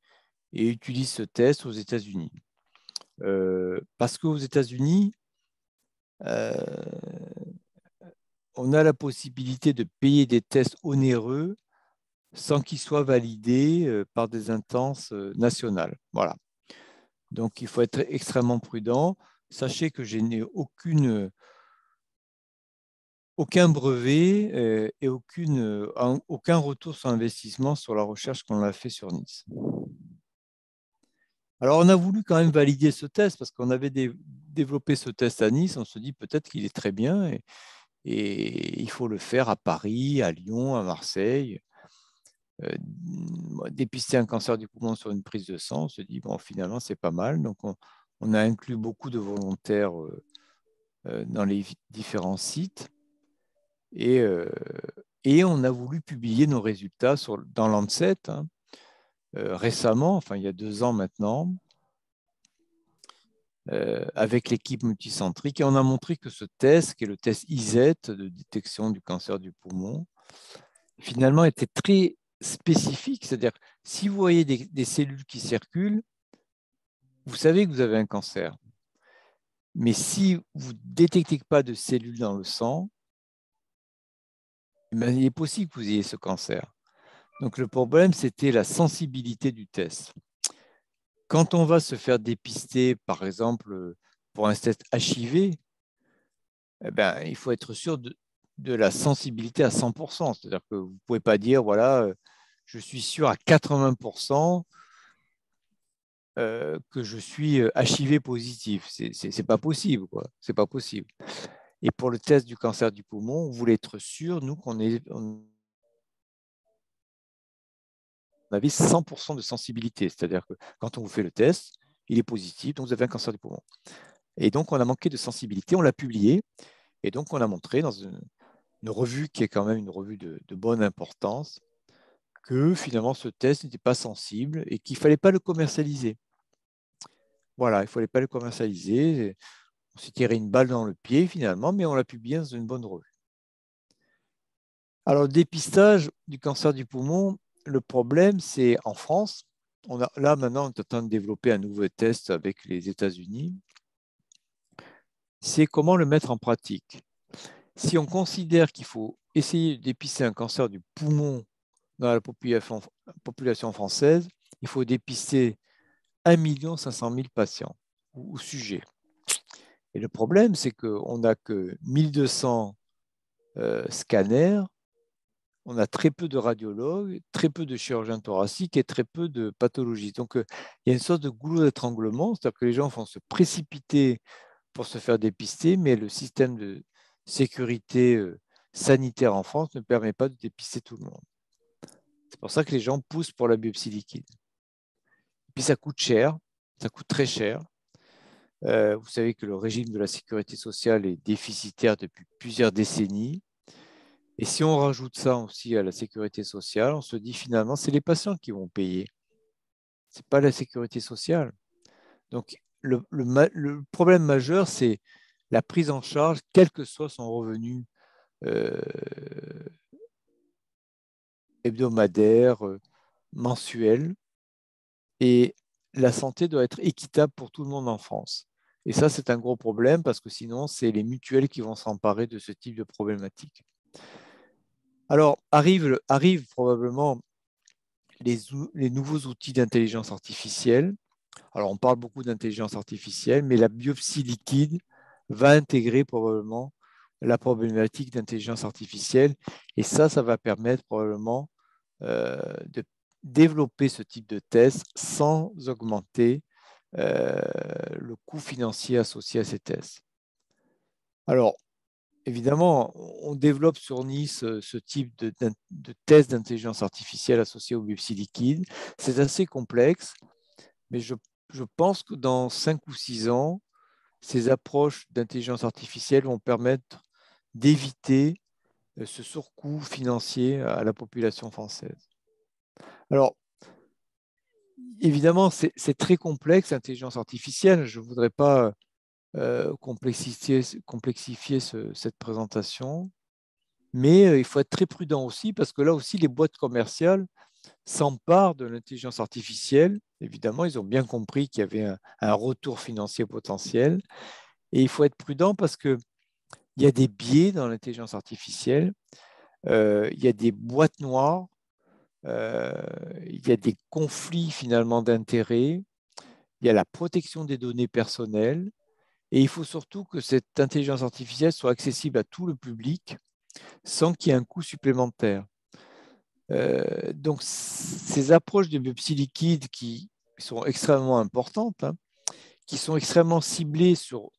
et utilisent ce test aux États-Unis. Euh, parce qu'aux États-Unis, euh, on a la possibilité de payer des tests onéreux sans qu'ils soient validés euh, par des instances euh, nationales. Voilà. Donc il faut être extrêmement prudent. Sachez que je n'ai aucune aucun brevet et aucune, aucun retour sur investissement sur la recherche qu'on a fait sur Nice. Alors on a voulu quand même valider ce test parce qu'on avait des, développer ce test à Nice, on se dit peut-être qu'il est très bien et, il faut le faire à Paris, à Lyon, à Marseille. Euh, dépister un cancer du poumon sur une prise de sang, on se dit bon finalement c'est pas mal. Donc on, a inclus beaucoup de volontaires euh, euh, dans les différents sites et, on a voulu publier nos résultats dans Lancet hein. récemment, enfin il y a deux ans maintenant. Euh, avec l'équipe multicentrique. Et on a montré que ce test, qui est le test ISET de détection du cancer du poumon, finalement était très spécifique. C'est-à-dire, si vous voyez des, cellules qui circulent, vous savez que vous avez un cancer. Mais si vous ne détectez pas de cellules dans le sang, eh ben, il est possible que vous ayez ce cancer. Donc le problème, c'était la sensibilité du test. Quand on va se faire dépister, par exemple, pour un test HIV, eh ben, il faut être sûr de, la sensibilité à 100%. C'est-à-dire que vous ne pouvez pas dire, voilà, euh, je suis sûr à 80% euh, que je suis HIV euh, positif. C'est pas possible, C'est pas possible. Et pour le test du cancer du poumon, on voulait être sûr, nous, qu'on est, avait 100% de sensibilité. C'est-à-dire que quand on vous fait le test, il est positif, donc vous avez un cancer du poumon. Et donc, on a manqué de sensibilité, on l'a publié, et donc on a montré dans une, revue qui est quand même une revue de, de bonne importance que finalement ce test n'était pas sensible et qu'il ne fallait pas le commercialiser. Voilà, il ne fallait pas le commercialiser. On s'est tiré une balle dans le pied finalement, mais on l'a publié dans une bonne revue. Alors, le dépistage du cancer du poumon, le problème, c'est en France, on là maintenant, on est en train de développer un nouveau test avec les États-Unis, c'est comment le mettre en pratique. Si on considère qu'il faut essayer de dépister un cancer du poumon dans la population, française, il faut dépister 1 500 000 patients ou, sujets. Et le problème, c'est qu'on n'a que 1200 euh, scanners on a très peu de radiologues, très peu de chirurgiens thoraciques et très peu de pathologistes. Donc, euh, il y a une sorte de goulot d'étranglement, c'est-à-dire que les gens vont se précipiter pour se faire dépister, mais le système de sécurité euh, sanitaire en France ne permet pas de dépister tout le monde. C'est pour ça que les gens poussent pour la biopsie liquide. Et puis, ça coûte cher, ça coûte très cher. Euh, vous savez que le régime de la sécurité sociale est déficitaire depuis plusieurs décennies et si on rajoute ça aussi à la sécurité sociale, on se dit finalement, c'est les patients qui vont payer. Ce n'est pas la sécurité sociale. Donc, le, problème majeur, c'est la prise en charge, quel que soit son revenu euh, hebdomadaire, euh, mensuel. Et la santé doit être équitable pour tout le monde en France. Et ça, c'est un gros problème parce que sinon, c'est les mutuelles qui vont s'emparer de ce type de problématique. Alors, arrivent arrive probablement les, nouveaux outils d'intelligence artificielle. Alors, on parle beaucoup d'intelligence artificielle, mais la biopsie liquide va intégrer probablement la problématique d'intelligence artificielle. Et ça, ça va permettre probablement euh, de développer ce type de test sans augmenter euh, le coût financier associé à ces tests. Alors, évidemment, on développe sur Nice euh, ce type de, test d'intelligence artificielle associé au biopsie liquide. C'est assez complexe, mais je, je, pense que dans cinq ou six ans, ces approches d'intelligence artificielle vont permettre d'éviter euh, ce surcoût financier à la population française. Alors, évidemment, c'est très complexe, l'intelligence artificielle. Je ne voudrais pas euh, euh, complexifier, cette présentation. Mais euh, il faut être très prudent aussi, parce que là aussi, les boîtes commerciales s'emparent de l'intelligence artificielle. Évidemment, ils ont bien compris qu'il y avait un, retour financier potentiel. Et il faut être prudent parce qu'il y a des biais dans l'intelligence artificielle. Euh, il y a des boîtes noires, il y a des conflits finalement d'intérêts, il y a la protection des données personnelles, et il faut surtout que cette intelligence artificielle soit accessible à tout le public sans qu'il y ait un coût supplémentaire. Euh, donc, ces approches de biopsie liquide qui sont extrêmement importantes, hein, qui sont extrêmement ciblées sur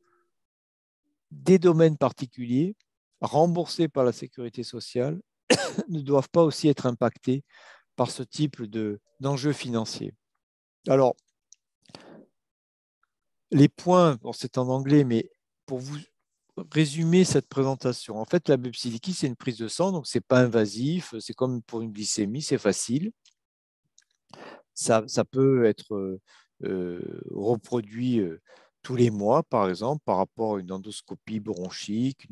des domaines particuliers, remboursés par la sécurité sociale, ne doivent pas aussi être impactées par ce type d'enjeux financiers. Alors, les points, c'est en anglais, mais pour vous résumer cette présentation, en fait, la biopsie c'est une prise de sang, donc ce n'est pas invasif, c'est comme pour une glycémie, c'est facile. Ça, peut être euh, euh, reproduit euh, tous les mois, par exemple, par rapport à une endoscopie bronchique,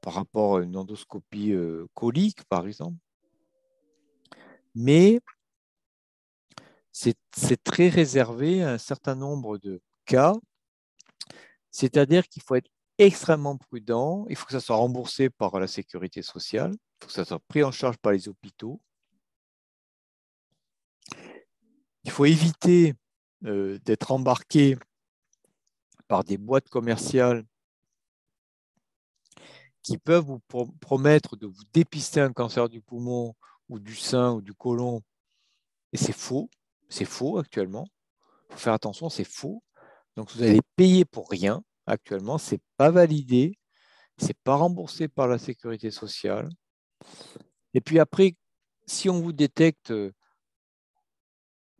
par rapport à une endoscopie colique, par exemple. Mais c'est très réservé à un certain nombre de, cas. C'est-à-dire qu'il faut être extrêmement prudent, il faut que ça soit remboursé par la sécurité sociale, il faut que ça soit pris en charge par les hôpitaux. Il faut éviter euh, d'être embarqué par des boîtes commerciales qui peuvent vous promettre de vous dépister un cancer du poumon ou du sein ou du côlon. Et c'est faux, c'est faux actuellement. Il faut faire attention, c'est faux. Donc vous allez payer pour rien. Actuellement, ce n'est pas validé, ce n'est pas remboursé par la sécurité sociale. Et puis après, si on vous détecte euh,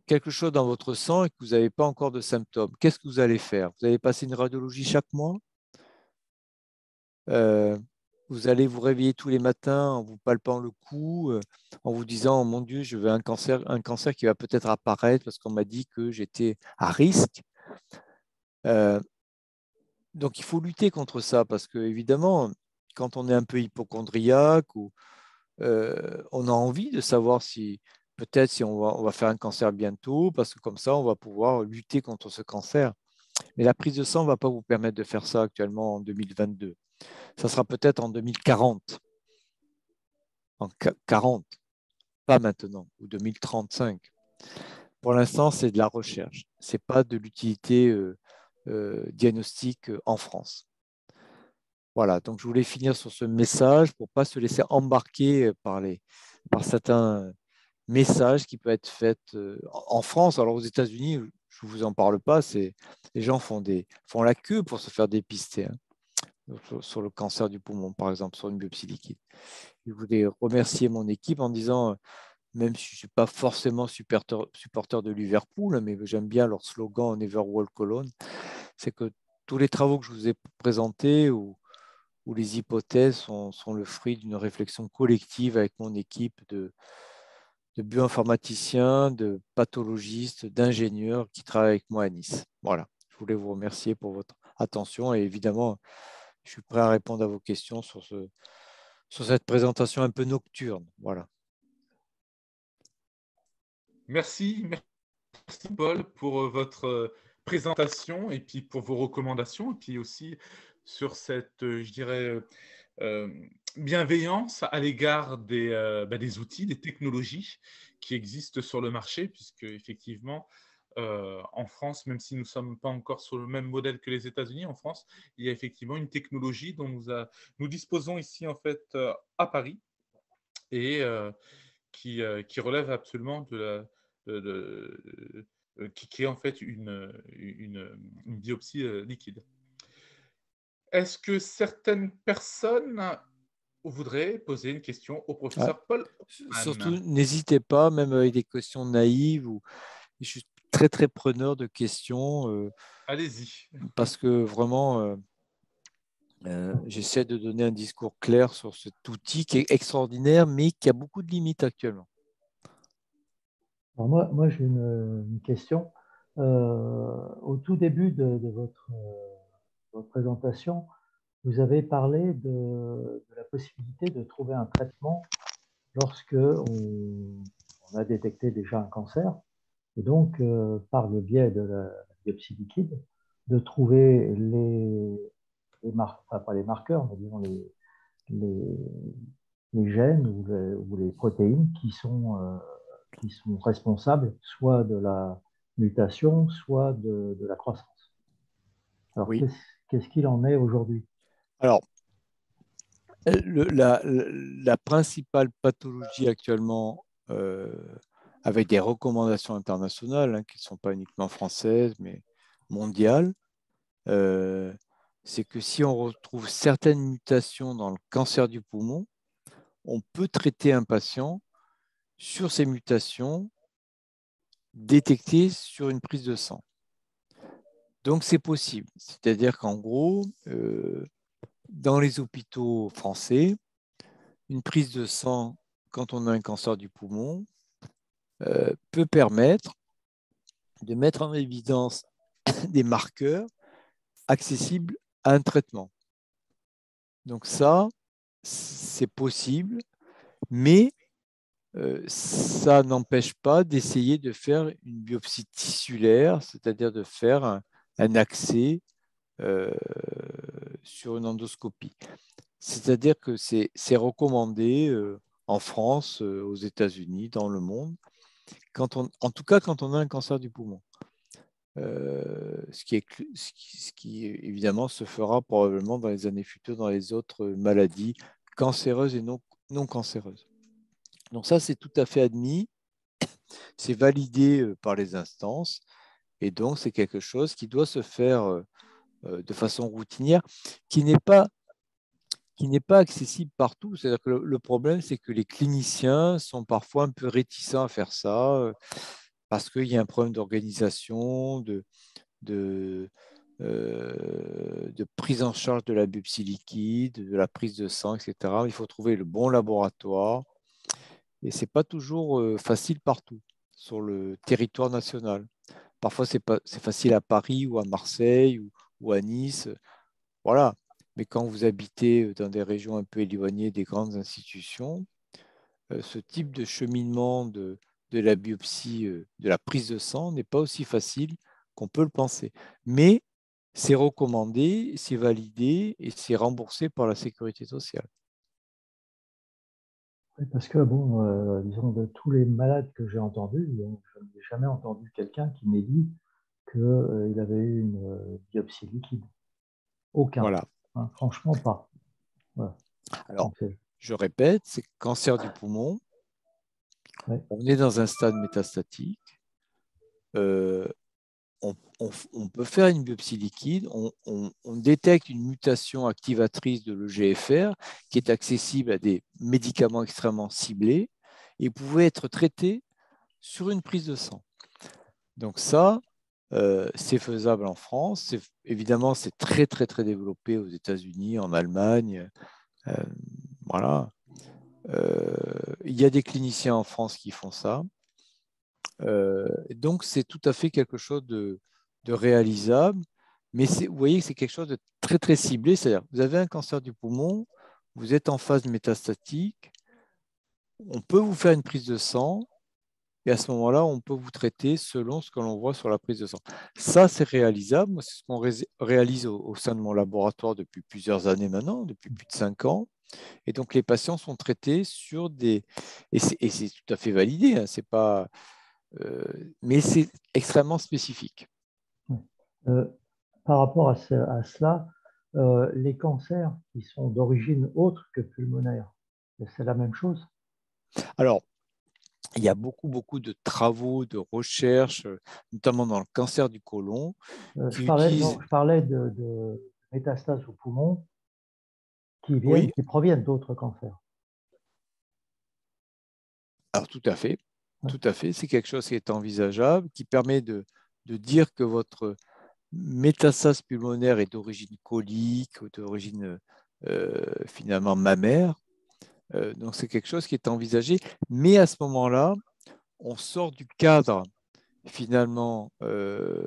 quelque chose dans votre sang et que vous n'avez pas encore de symptômes, qu'est-ce que vous allez faire Vous allez passer une radiologie chaque mois euh, Vous allez vous réveiller tous les matins en vous palpant le cou, euh, en vous disant oh mon Dieu, je veux un cancer, un cancer qui va peut-être apparaître parce qu'on m'a dit que j'étais à risque. Euh, donc il faut lutter contre ça parce que évidemment, quand on est un peu hypochondriaque ou euh, on a envie de savoir si peut-être si on va, on va, faire un cancer bientôt parce que comme ça on va pouvoir lutter contre ce cancer. Mais la prise de sang ne va pas vous permettre de faire ça actuellement en 2022. Ça sera peut-être en 2040. En 40, pas maintenant, ou 2035. Pour l'instant, c'est de la recherche. Ce n'est pas de l'utilité euh, euh, diagnostic euh, en France. Voilà, donc je voulais finir sur ce message pour ne pas se laisser embarquer euh, par, les, par certains messages qui peuvent être faits en France. Alors aux États-Unis, je ne vous en parle pas, les gens font, des, font la queue pour se faire dépister. Hein. sur, le cancer du poumon, par exemple, sur une biopsie liquide. Je voulais remercier mon équipe en disant même si je ne suis pas forcément supporter, de Liverpool, hein, mais j'aime bien leur slogan Never Walk Alone, c'est que tous les travaux que je vous ai présentés ou, ou les hypothèses sont, sont le fruit d'une réflexion collective avec mon équipe de, de bioinformaticiens, de pathologistes, d'ingénieurs qui travaillent avec moi à Nice. Voilà, je voulais vous remercier pour votre attention et évidemment, je suis prêt à répondre à vos questions sur, ce, sur cette présentation un peu nocturne. Voilà. Merci, merci Paul pour euh, votre euh, présentation et puis pour vos recommandations et puis aussi sur cette, euh, je dirais, bienveillance à l'égard des, bah, des, outils, des technologies qui existent sur le marché, puisque effectivement, en France, même si nous ne sommes pas encore sur le même modèle que les États-Unis, en France, il y a effectivement une technologie dont nous, nous disposons ici en fait à Paris et qui relève absolument de la, euh, de, euh, euh, qui, qui, est en fait une, une, biopsie liquide. Est-ce que certaines personnes voudraient poser une question au professeur ah, Paul Surtout, n'hésitez pas, même avec des questions naïves. Ou... Je suis très, très preneur de questions. Allez-y. Parce que vraiment, j'essaie de donner un discours clair sur cet outil qui est extraordinaire, mais qui a beaucoup de limites actuellement moi, moi j'ai une, question. Euh, au tout début de, euh, votre, présentation, vous avez parlé de, la possibilité de trouver un traitement lorsque on, a détecté déjà un cancer, et donc euh, par le biais de la, biopsie liquide, de trouver les, les marqueurs, mais disons les, gènes ou, les protéines qui sont qui sont responsables soit de la mutation, soit de, la croissance. Alors, qu'est-ce qu'il en est aujourd'hui Alors, la, principale pathologie actuellement, euh, avec des recommandations internationales, hein, qui ne sont pas uniquement françaises, mais mondiales, euh, c'est que si on retrouve certaines mutations dans le cancer du poumon, on peut traiter un patient sur ces mutations détectées sur une prise de sang. Donc c'est possible. C'est-à-dire qu'en gros, euh, dans les hôpitaux français, une prise de sang quand on a un cancer du poumon euh, peut permettre de mettre en évidence des marqueurs accessibles à un traitement. Donc ça, c'est possible, mais euh, ça n'empêche pas d'essayer de faire une biopsie tissulaire, c'est-à-dire de faire un, accès euh, sur une endoscopie. C'est-à-dire que c'est recommandé euh, en France, aux États-Unis, dans le monde, quand en tout cas quand on a un cancer du poumon. Ce qui, est, ce, qui, évidemment se fera probablement dans les années futures dans les autres maladies cancéreuses et non, non cancéreuses. Donc ça, c'est tout à fait admis, c'est validé euh, par les instances, et donc c'est quelque chose qui doit se faire euh, euh, de façon routinière, qui n'est pas accessible partout. C'est-à-dire que le problème, c'est que les cliniciens sont parfois un peu réticents à faire ça, parce qu'il y a un problème d'organisation, de, prise en charge de la biopsie liquide, de la prise de sang, etc. Il faut trouver le bon laboratoire, et ce n'est pas toujours euh, facile partout sur le territoire national. Parfois, c'est facile à Paris ou à Marseille ou, à Nice. Voilà. Mais quand vous habitez dans des régions un peu éloignées des grandes institutions, euh, ce type de cheminement de la biopsie, euh, de la prise de sang, n'est pas aussi facile qu'on peut le penser. Mais c'est recommandé, c'est validé et c'est remboursé par la sécurité sociale parce que, bon, euh, disons, de tous les malades que j'ai entendus, je n'ai jamais entendu quelqu'un qui m'ait dit qu'il euh, avait eu une euh, biopsie liquide. Aucun. Voilà. Hein, franchement, pas. Alors, je répète, c'est cancer du poumon. On est dans un stade métastatique on, peut faire une biopsie liquide, on, détecte une mutation activatrice de l'EGFR qui est accessible à des médicaments extrêmement ciblés et pouvait être traité sur une prise de sang. Donc ça, euh, c'est faisable en France. Évidemment, c'est très très très développé aux États-Unis, en Allemagne. Euh, voilà. Euh, il y a des cliniciens en France qui font ça. Euh, donc c'est tout à fait quelque chose de, réalisable, mais vous voyez que c'est quelque chose de très très ciblé, c'est-à-dire vous avez un cancer du poumon, vous êtes en phase métastatique, on peut vous faire une prise de sang, et à ce moment-là, on peut vous traiter selon ce que l'on voit sur la prise de sang. Ça, c'est réalisable. C'est ce qu'on réalise au, sein de mon laboratoire depuis plusieurs années maintenant, depuis plus de cinq ans. Et donc, les patients sont traités sur des... Et c'est tout à fait validé. Hein. C'est pas... Euh, mais c'est extrêmement spécifique. Euh, par rapport à, cela, euh, les cancers qui sont d'origine autre que pulmonaire, c'est la même chose Alors, il y a beaucoup, beaucoup de travaux, de recherches, notamment dans le cancer du côlon. je, parlais, de, métastases au poumon qui, qui proviennent d'autres cancers. Alors, tout à fait. Tout à fait, c'est quelque chose qui est envisageable, qui permet de, dire que votre métastase pulmonaire est d'origine colique, ou d'origine euh, finalement mammaire. Euh, donc c'est quelque chose qui est envisagé, mais à ce moment-là, on sort du cadre finalement euh,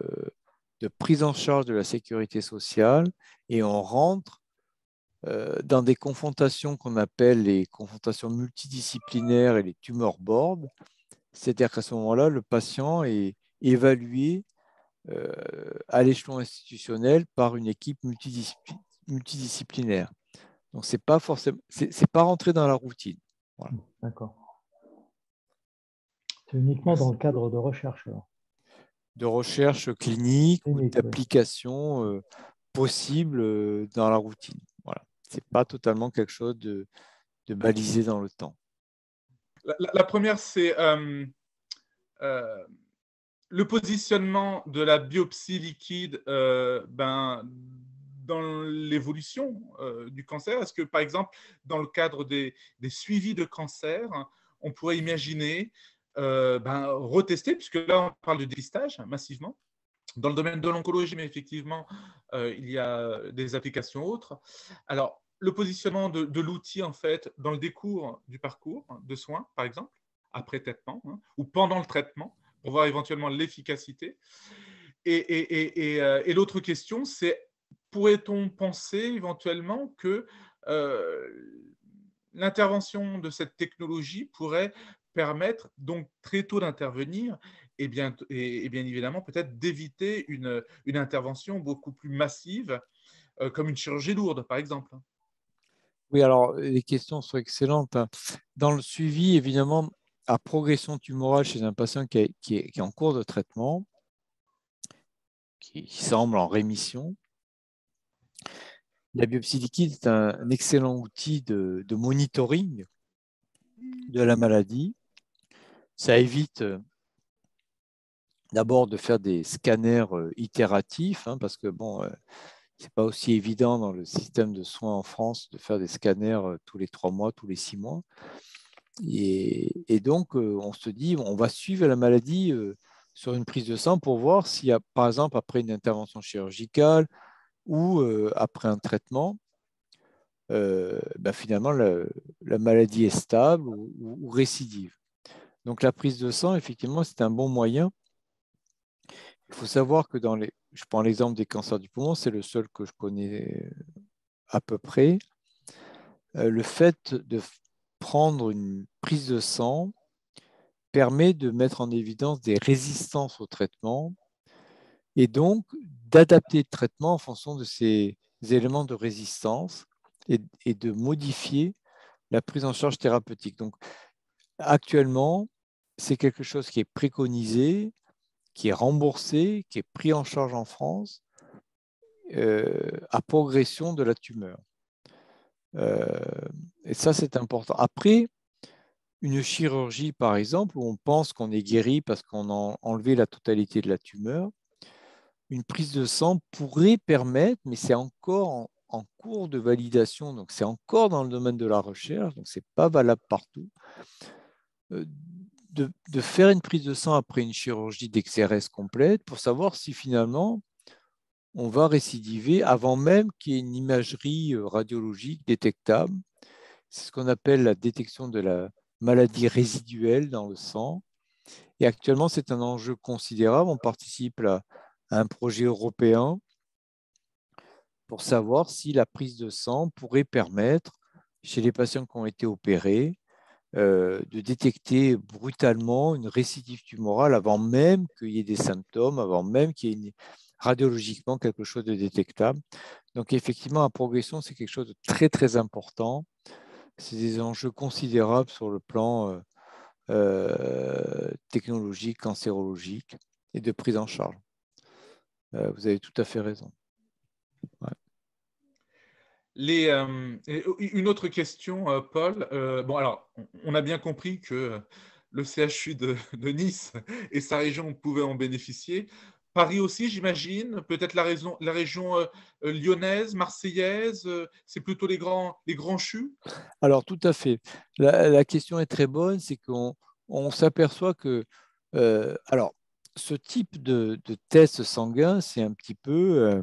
de prise en charge de la sécurité sociale et on rentre dans des confrontations qu'on appelle les confrontations multidisciplinaires et les tumeurs boards », c'est-à-dire qu'à ce moment-là, le patient est évalué euh, à l'échelon institutionnel par une équipe multidisciplinaire. Donc, ce n'est pas forcément, c'est pas rentré dans la routine. D'accord. C'est uniquement dans le cadre de recherche. De recherche clinique, ou d'application euh, possible euh, dans la routine. Voilà. Ce n'est pas totalement quelque chose de balisé dans le temps. La, première, c'est euh, euh, le positionnement de la biopsie liquide euh, ben, dans l'évolution du cancer Est-ce que, par exemple, dans le cadre des, suivis de cancer, on pourrait imaginer ben, retester, puisque là, on parle de dépistage hein, massivement dans le domaine de l'oncologie, mais effectivement, il y a des applications autres. Alors, le positionnement de, l'outil en fait dans le décours du parcours de soins, par exemple, après traitement hein, ou pendant le traitement, pour voir éventuellement l'efficacité. Et, euh, l'autre question, c'est pourrait-on penser éventuellement que euh, l'intervention de cette technologie pourrait permettre donc très tôt d'intervenir et bien, et, bien évidemment peut-être d'éviter une, une, intervention beaucoup plus massive euh, comme une chirurgie lourde par exemple hein. Oui, alors les questions sont excellentes. Hein. Dans le suivi, évidemment, à progression tumorale chez un patient qui est, en cours de traitement, qui, semble en rémission, la biopsie liquide est un, excellent outil de, monitoring de la maladie. Ça évite euh, d'abord de faire des scanners euh, itératifs, hein, parce que bon, euh, n'est pas aussi évident dans le système de soins en France de faire des scanners euh, tous les trois mois, tous les six mois. Et, donc, euh, on se dit, on va suivre la maladie euh, sur une prise de sang pour voir s'il y a, par exemple, après une intervention chirurgicale ou après un traitement, ben, finalement, la, maladie est stable ou, récidive. Donc, la prise de sang, effectivement, c'est un bon moyen. Il faut savoir que dans les, je prends l'exemple des cancers du poumon, c'est le seul que je connais euh, à peu près. Euh, le fait de prendre une prise de sang permet de mettre en évidence des résistances au traitement et donc d'adapter le traitement en fonction de ces éléments de résistance et, de modifier la prise en charge thérapeutique. Donc actuellement, c'est quelque chose qui est préconisé, qui est remboursé, qui est pris en charge en France euh, à progression de la tumeur. Euh, et ça, c'est important. Après, une chirurgie, par exemple, où on pense qu'on est guéri parce qu'on a enlevé la totalité de la tumeur, une prise de sang pourrait permettre, mais c'est encore en, cours de validation, donc c'est encore dans le domaine de la recherche, donc c'est pas valable partout, euh, de, faire une prise de sang après une chirurgie d'exérès complète pour savoir si finalement on va récidiver avant même qu'il y ait une imagerie euh, radiologique détectable. C'est ce qu'on appelle la détection de la maladie résiduelle dans le sang. Et actuellement, c'est un enjeu considérable. On participe à un projet européen pour savoir si la prise de sang pourrait permettre, chez les patients qui ont été opérés, euh, de détecter brutalement une récidive tumorale avant même qu'il y ait des symptômes, avant même qu'il y ait radiologiquement quelque chose de détectable. Donc effectivement, la progression, c'est quelque chose de très très important. C'est des enjeux considérables sur le plan euh, euh, technologique, cancérologique et de prise en charge. vous avez tout à fait raison. Les, euh, oh, une autre question, euh, Paul. Euh, bon, alors, on a bien compris que le CHU de, Nice et sa région pouvaient en bénéficier. Paris aussi, j'imagine. Peut-être la, la région lyonnaise, marseillaise. c'est plutôt les grands, les grands CHU Alors, tout à fait. La, question est très bonne. C'est qu'on on, s'aperçoit que. alors, ce type de, de test sanguin, c'est un petit peu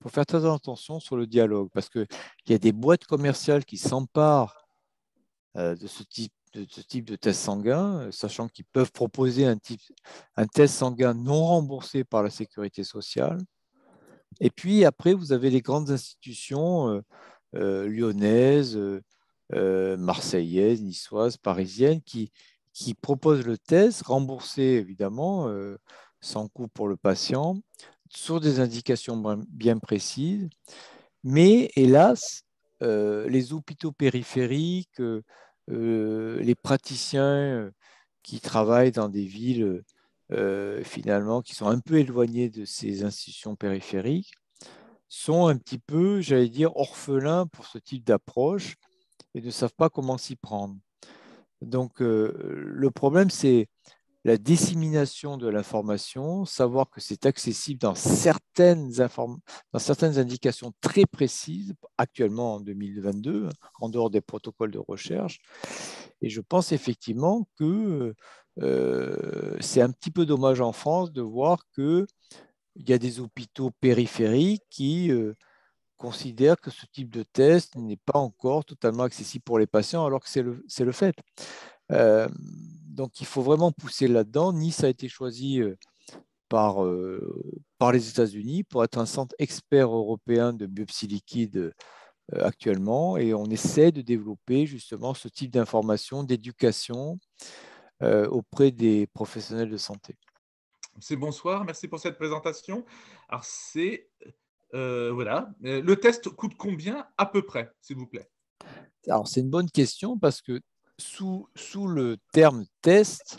il faut faire très attention sur le dialogue parce qu'il y a des boîtes commerciales qui s'emparent euh, de ce type de ce type de test sanguin, euh, sachant qu'ils peuvent proposer un, type, un test sanguin non remboursé par la sécurité sociale. Et puis après, vous avez les grandes institutions euh, lyonnaises, marseillaises, niçoises, parisiennes, qui, qui proposent le test, remboursé évidemment, sans coût pour le patient, sur des indications bien précises. Mais hélas, euh, les hôpitaux périphériques, euh, euh, les praticiens qui travaillent dans des villes finalement qui sont un peu éloignées de ces institutions périphériques, sont un petit peu, j'allais dire, orphelins pour ce type d'approche et ne savent pas comment s'y prendre. Donc le problème, c'est la dissémination de l'information, savoir que c'est accessible dans certaines, dans certaines indications très précises, actuellement en 2022, en dehors des protocoles de recherche. Et je pense effectivement que euh, c'est un petit peu dommage en France de voir qu'il y a des hôpitaux périphériques qui... Euh, considèrent que ce type de test n'est pas encore totalement accessible pour les patients, alors que c'est le, fait. Euh, donc il faut vraiment pousser là-dedans. Nice a été choisi euh, par, euh, par les États-Unis pour être un centre expert européen de biopsie liquide euh, actuellement. Et on essaie de développer justement ce type d'information, d'éducation auprès des professionnels de santé. C'est bonsoir, merci pour cette présentation. Alors c'est voilà, le test coûte combien à peu près, s'il vous plaît Alors c'est une bonne question parce que sous, le terme test,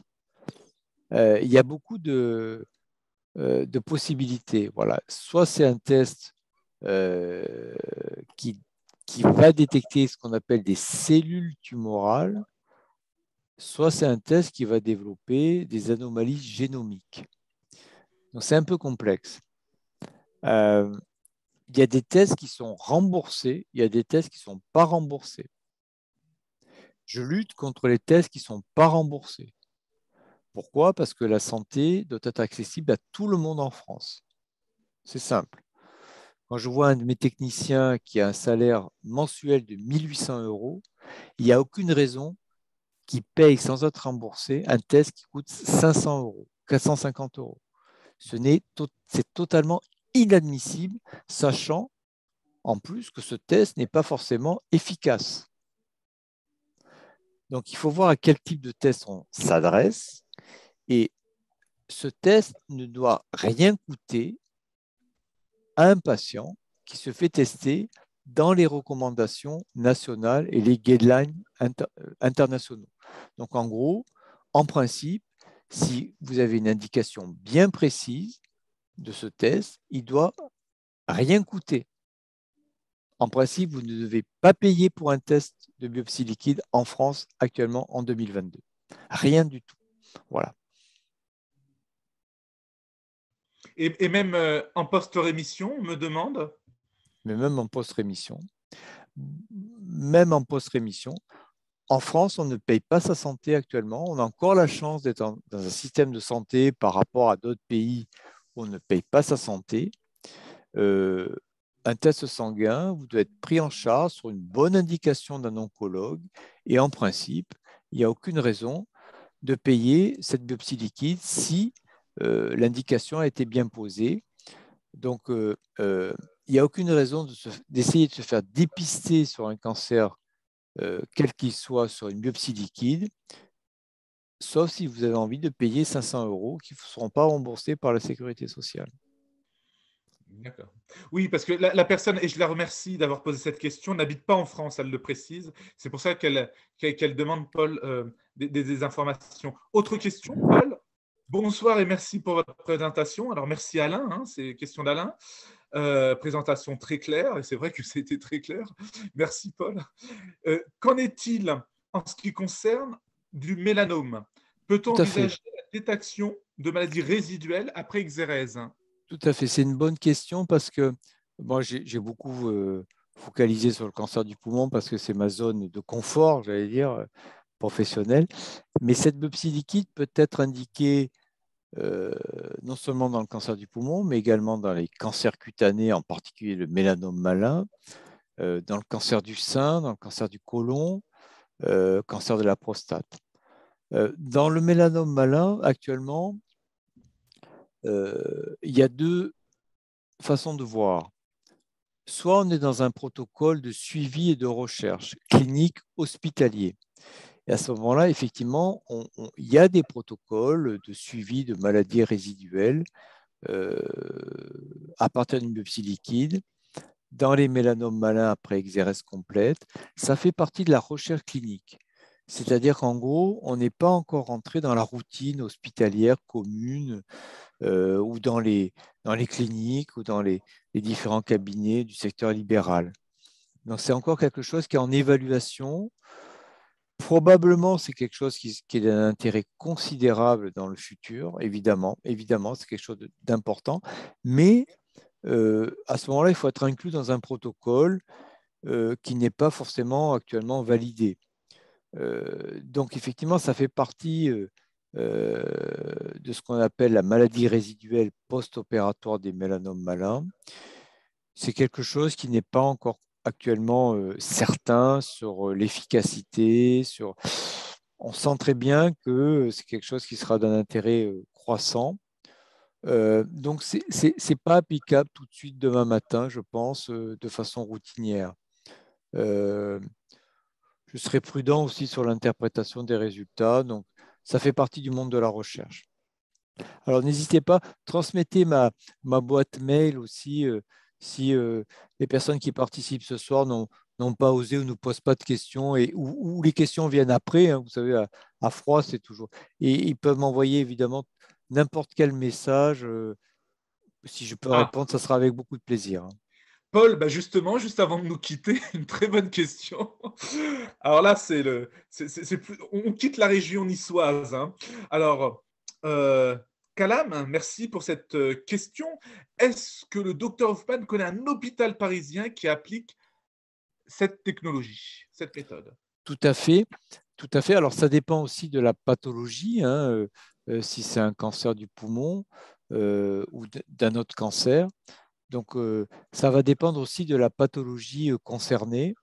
euh, il y a beaucoup euh, de, possibilités. Voilà. Soit c'est un test euh, qui, va détecter ce qu'on appelle des cellules tumorales, soit c'est un test qui va développer des anomalies génomiques. Donc c'est un peu complexe. il y a des tests qui sont remboursés, il y a des tests qui ne sont pas remboursés. Je lutte contre les tests qui ne sont pas remboursés. Pourquoi Parce que la santé doit être accessible à tout le monde en France. C'est simple. Quand je vois un de mes techniciens qui a un salaire mensuel de 1800 euros, il n'y a aucune raison qu'il paye sans être remboursé un test qui coûte 500 euros, 450 euros. c'est totalement inadmissible, sachant en plus que ce test n'est pas forcément efficace. Donc, il faut voir à quel type de test on s'adresse. Et ce test ne doit rien coûter à un patient qui se fait tester dans les recommandations nationales et les guidelines euh, internationaux. Donc, en gros, en principe, si vous avez une indication bien précise de ce test, il doit rien coûter en principe, vous ne devez pas payer pour un test de biopsie liquide en France actuellement en 2022. Rien du tout. Voilà. Et, même euh, en post-rémission, on me demande Mais même en post-rémission, même en post-rémission, en France, on ne paye pas sa santé actuellement. On a encore la chance d'être dans un système de santé par rapport à d'autres pays où on ne paye pas sa santé. Euh, un test sanguin, vous devez être pris en charge sur une bonne indication d'un oncologue et en principe, il n'y a aucune raison de payer cette biopsie liquide si euh, l'indication a été bien posée. Donc, euh, euh, il n'y a aucune raison d'essayer de, se faire dépister sur un cancer, quel qu'il soit, sur une biopsie liquide, sauf si vous avez envie de payer 500 euros qui ne seront pas remboursés par la sécurité sociale. D'accord. Oui, parce que la, personne, et je la remercie d'avoir posé cette question, n'habite pas en France, elle le précise. C'est pour ça qu'elle qu'elle demande, Paul, euh, des, informations. Autre question, Paul Bonsoir et merci pour votre présentation. Alors, merci Alain, hein, c'est question d'Alain. Euh, présentation très claire, et c'est vrai que c'était très clair. Merci Paul. Euh, qu'en est-il en ce qui concerne du mélanome Peut-on envisager la détection de maladies résiduelles après exérèse tout à fait, c'est une bonne question parce que moi, j'ai beaucoup euh, focalisé sur le cancer du poumon parce que c'est ma zone de confort, j'allais dire, euh, professionnelle. Mais cette biopsie liquide peut être indiquée euh, non seulement dans le cancer du poumon, mais également dans les cancers cutanés, en particulier le mélanome malin, dans le cancer du sein, dans le cancer du côlon, cancer de la prostate. dans le mélanome malin, actuellement, euh, il y a deux façons de voir. Soit on est dans un protocole de suivi et de recherche clinique hospitalier. Et à ce moment-là, effectivement, il y a des protocoles de suivi de maladies résiduelles euh, à partir d'une biopsie liquide dans les mélanomes malins après exérèse complète. Ça fait partie de la recherche clinique. C'est-à-dire qu'en gros, on n'est pas encore rentré dans la routine hospitalière commune euh, ou dans les, dans les cliniques ou dans les, différents cabinets du secteur libéral. Donc c'est encore quelque chose qui est en évaluation. Probablement, c'est quelque chose qui, est d'un intérêt considérable dans le futur, évidemment. Évidemment, c'est quelque chose d'important. Mais euh, à ce moment-là, il faut être inclus dans un protocole euh, qui n'est pas forcément actuellement validé. Euh, donc effectivement, ça fait partie euh, euh, de ce qu'on appelle la maladie résiduelle post-opératoire des mélanomes malins. C'est quelque chose qui n'est pas encore actuellement certain sur l'efficacité, sur... On sent très bien que c'est quelque chose qui sera d'un intérêt croissant. donc, ce n'est pas applicable tout de suite demain matin, je pense, de façon routinière je serai prudent aussi sur l'interprétation des résultats. Donc, ça fait partie du monde de la recherche. Alors, n'hésitez pas, transmettez ma, boîte mail aussi euh, si euh, les personnes qui participent ce soir n'ont pas osé ou ne posent pas de questions et ou, les questions viennent après. Hein. vous savez, à, froid, c'est toujours. Et ils peuvent m'envoyer évidemment n'importe quel message. Euh, si je peux ah. répondre, ça sera avec beaucoup de plaisir. Hein. Paul, bah, justement, juste avant de nous quitter, une très bonne question. Alors là, c'est le, c'est, on quitte la région niçoise. Hein. Alors, euh, Calam, merci pour cette euh, question. Est-ce que le docteur Hoffman connaît un hôpital parisien qui applique cette technologie, cette méthode Tout à fait, tout à fait. Alors, ça dépend aussi de la pathologie, hein, euh, euh, si c'est un cancer du poumon ou d'un autre cancer. Donc, euh, ça va dépendre aussi de la pathologie euh, concernée.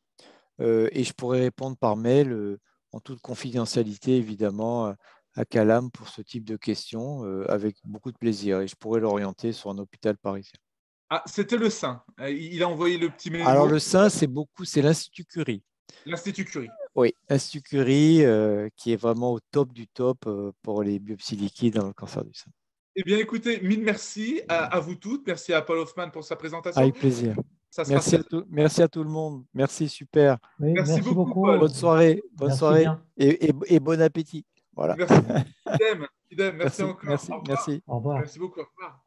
Euh, et je pourrais répondre par mail, en toute confidentialité, évidemment, à Calam pour ce type de questions avec beaucoup de plaisir. Et je pourrais l'orienter sur un hôpital parisien. Ah, c'était le sein. Il a envoyé le petit mail. Alors, le sein, c'est beaucoup, c'est l'Institut Curie. L'Institut Curie. Oui, l'Institut Curie qui est vraiment au top du top pour les biopsies liquides dans le cancer du sein. Eh bien, écoutez, mille merci à, vous toutes. Merci à Paul Hoffman pour sa présentation. Avec plaisir. Ça merci, à tout, le monde. Merci, super. merci, beaucoup. Bonne soirée. Bonne soirée et, bon appétit. Voilà. Merci. idem, Merci, encore. Merci. Au revoir. Merci beaucoup. Au revoir.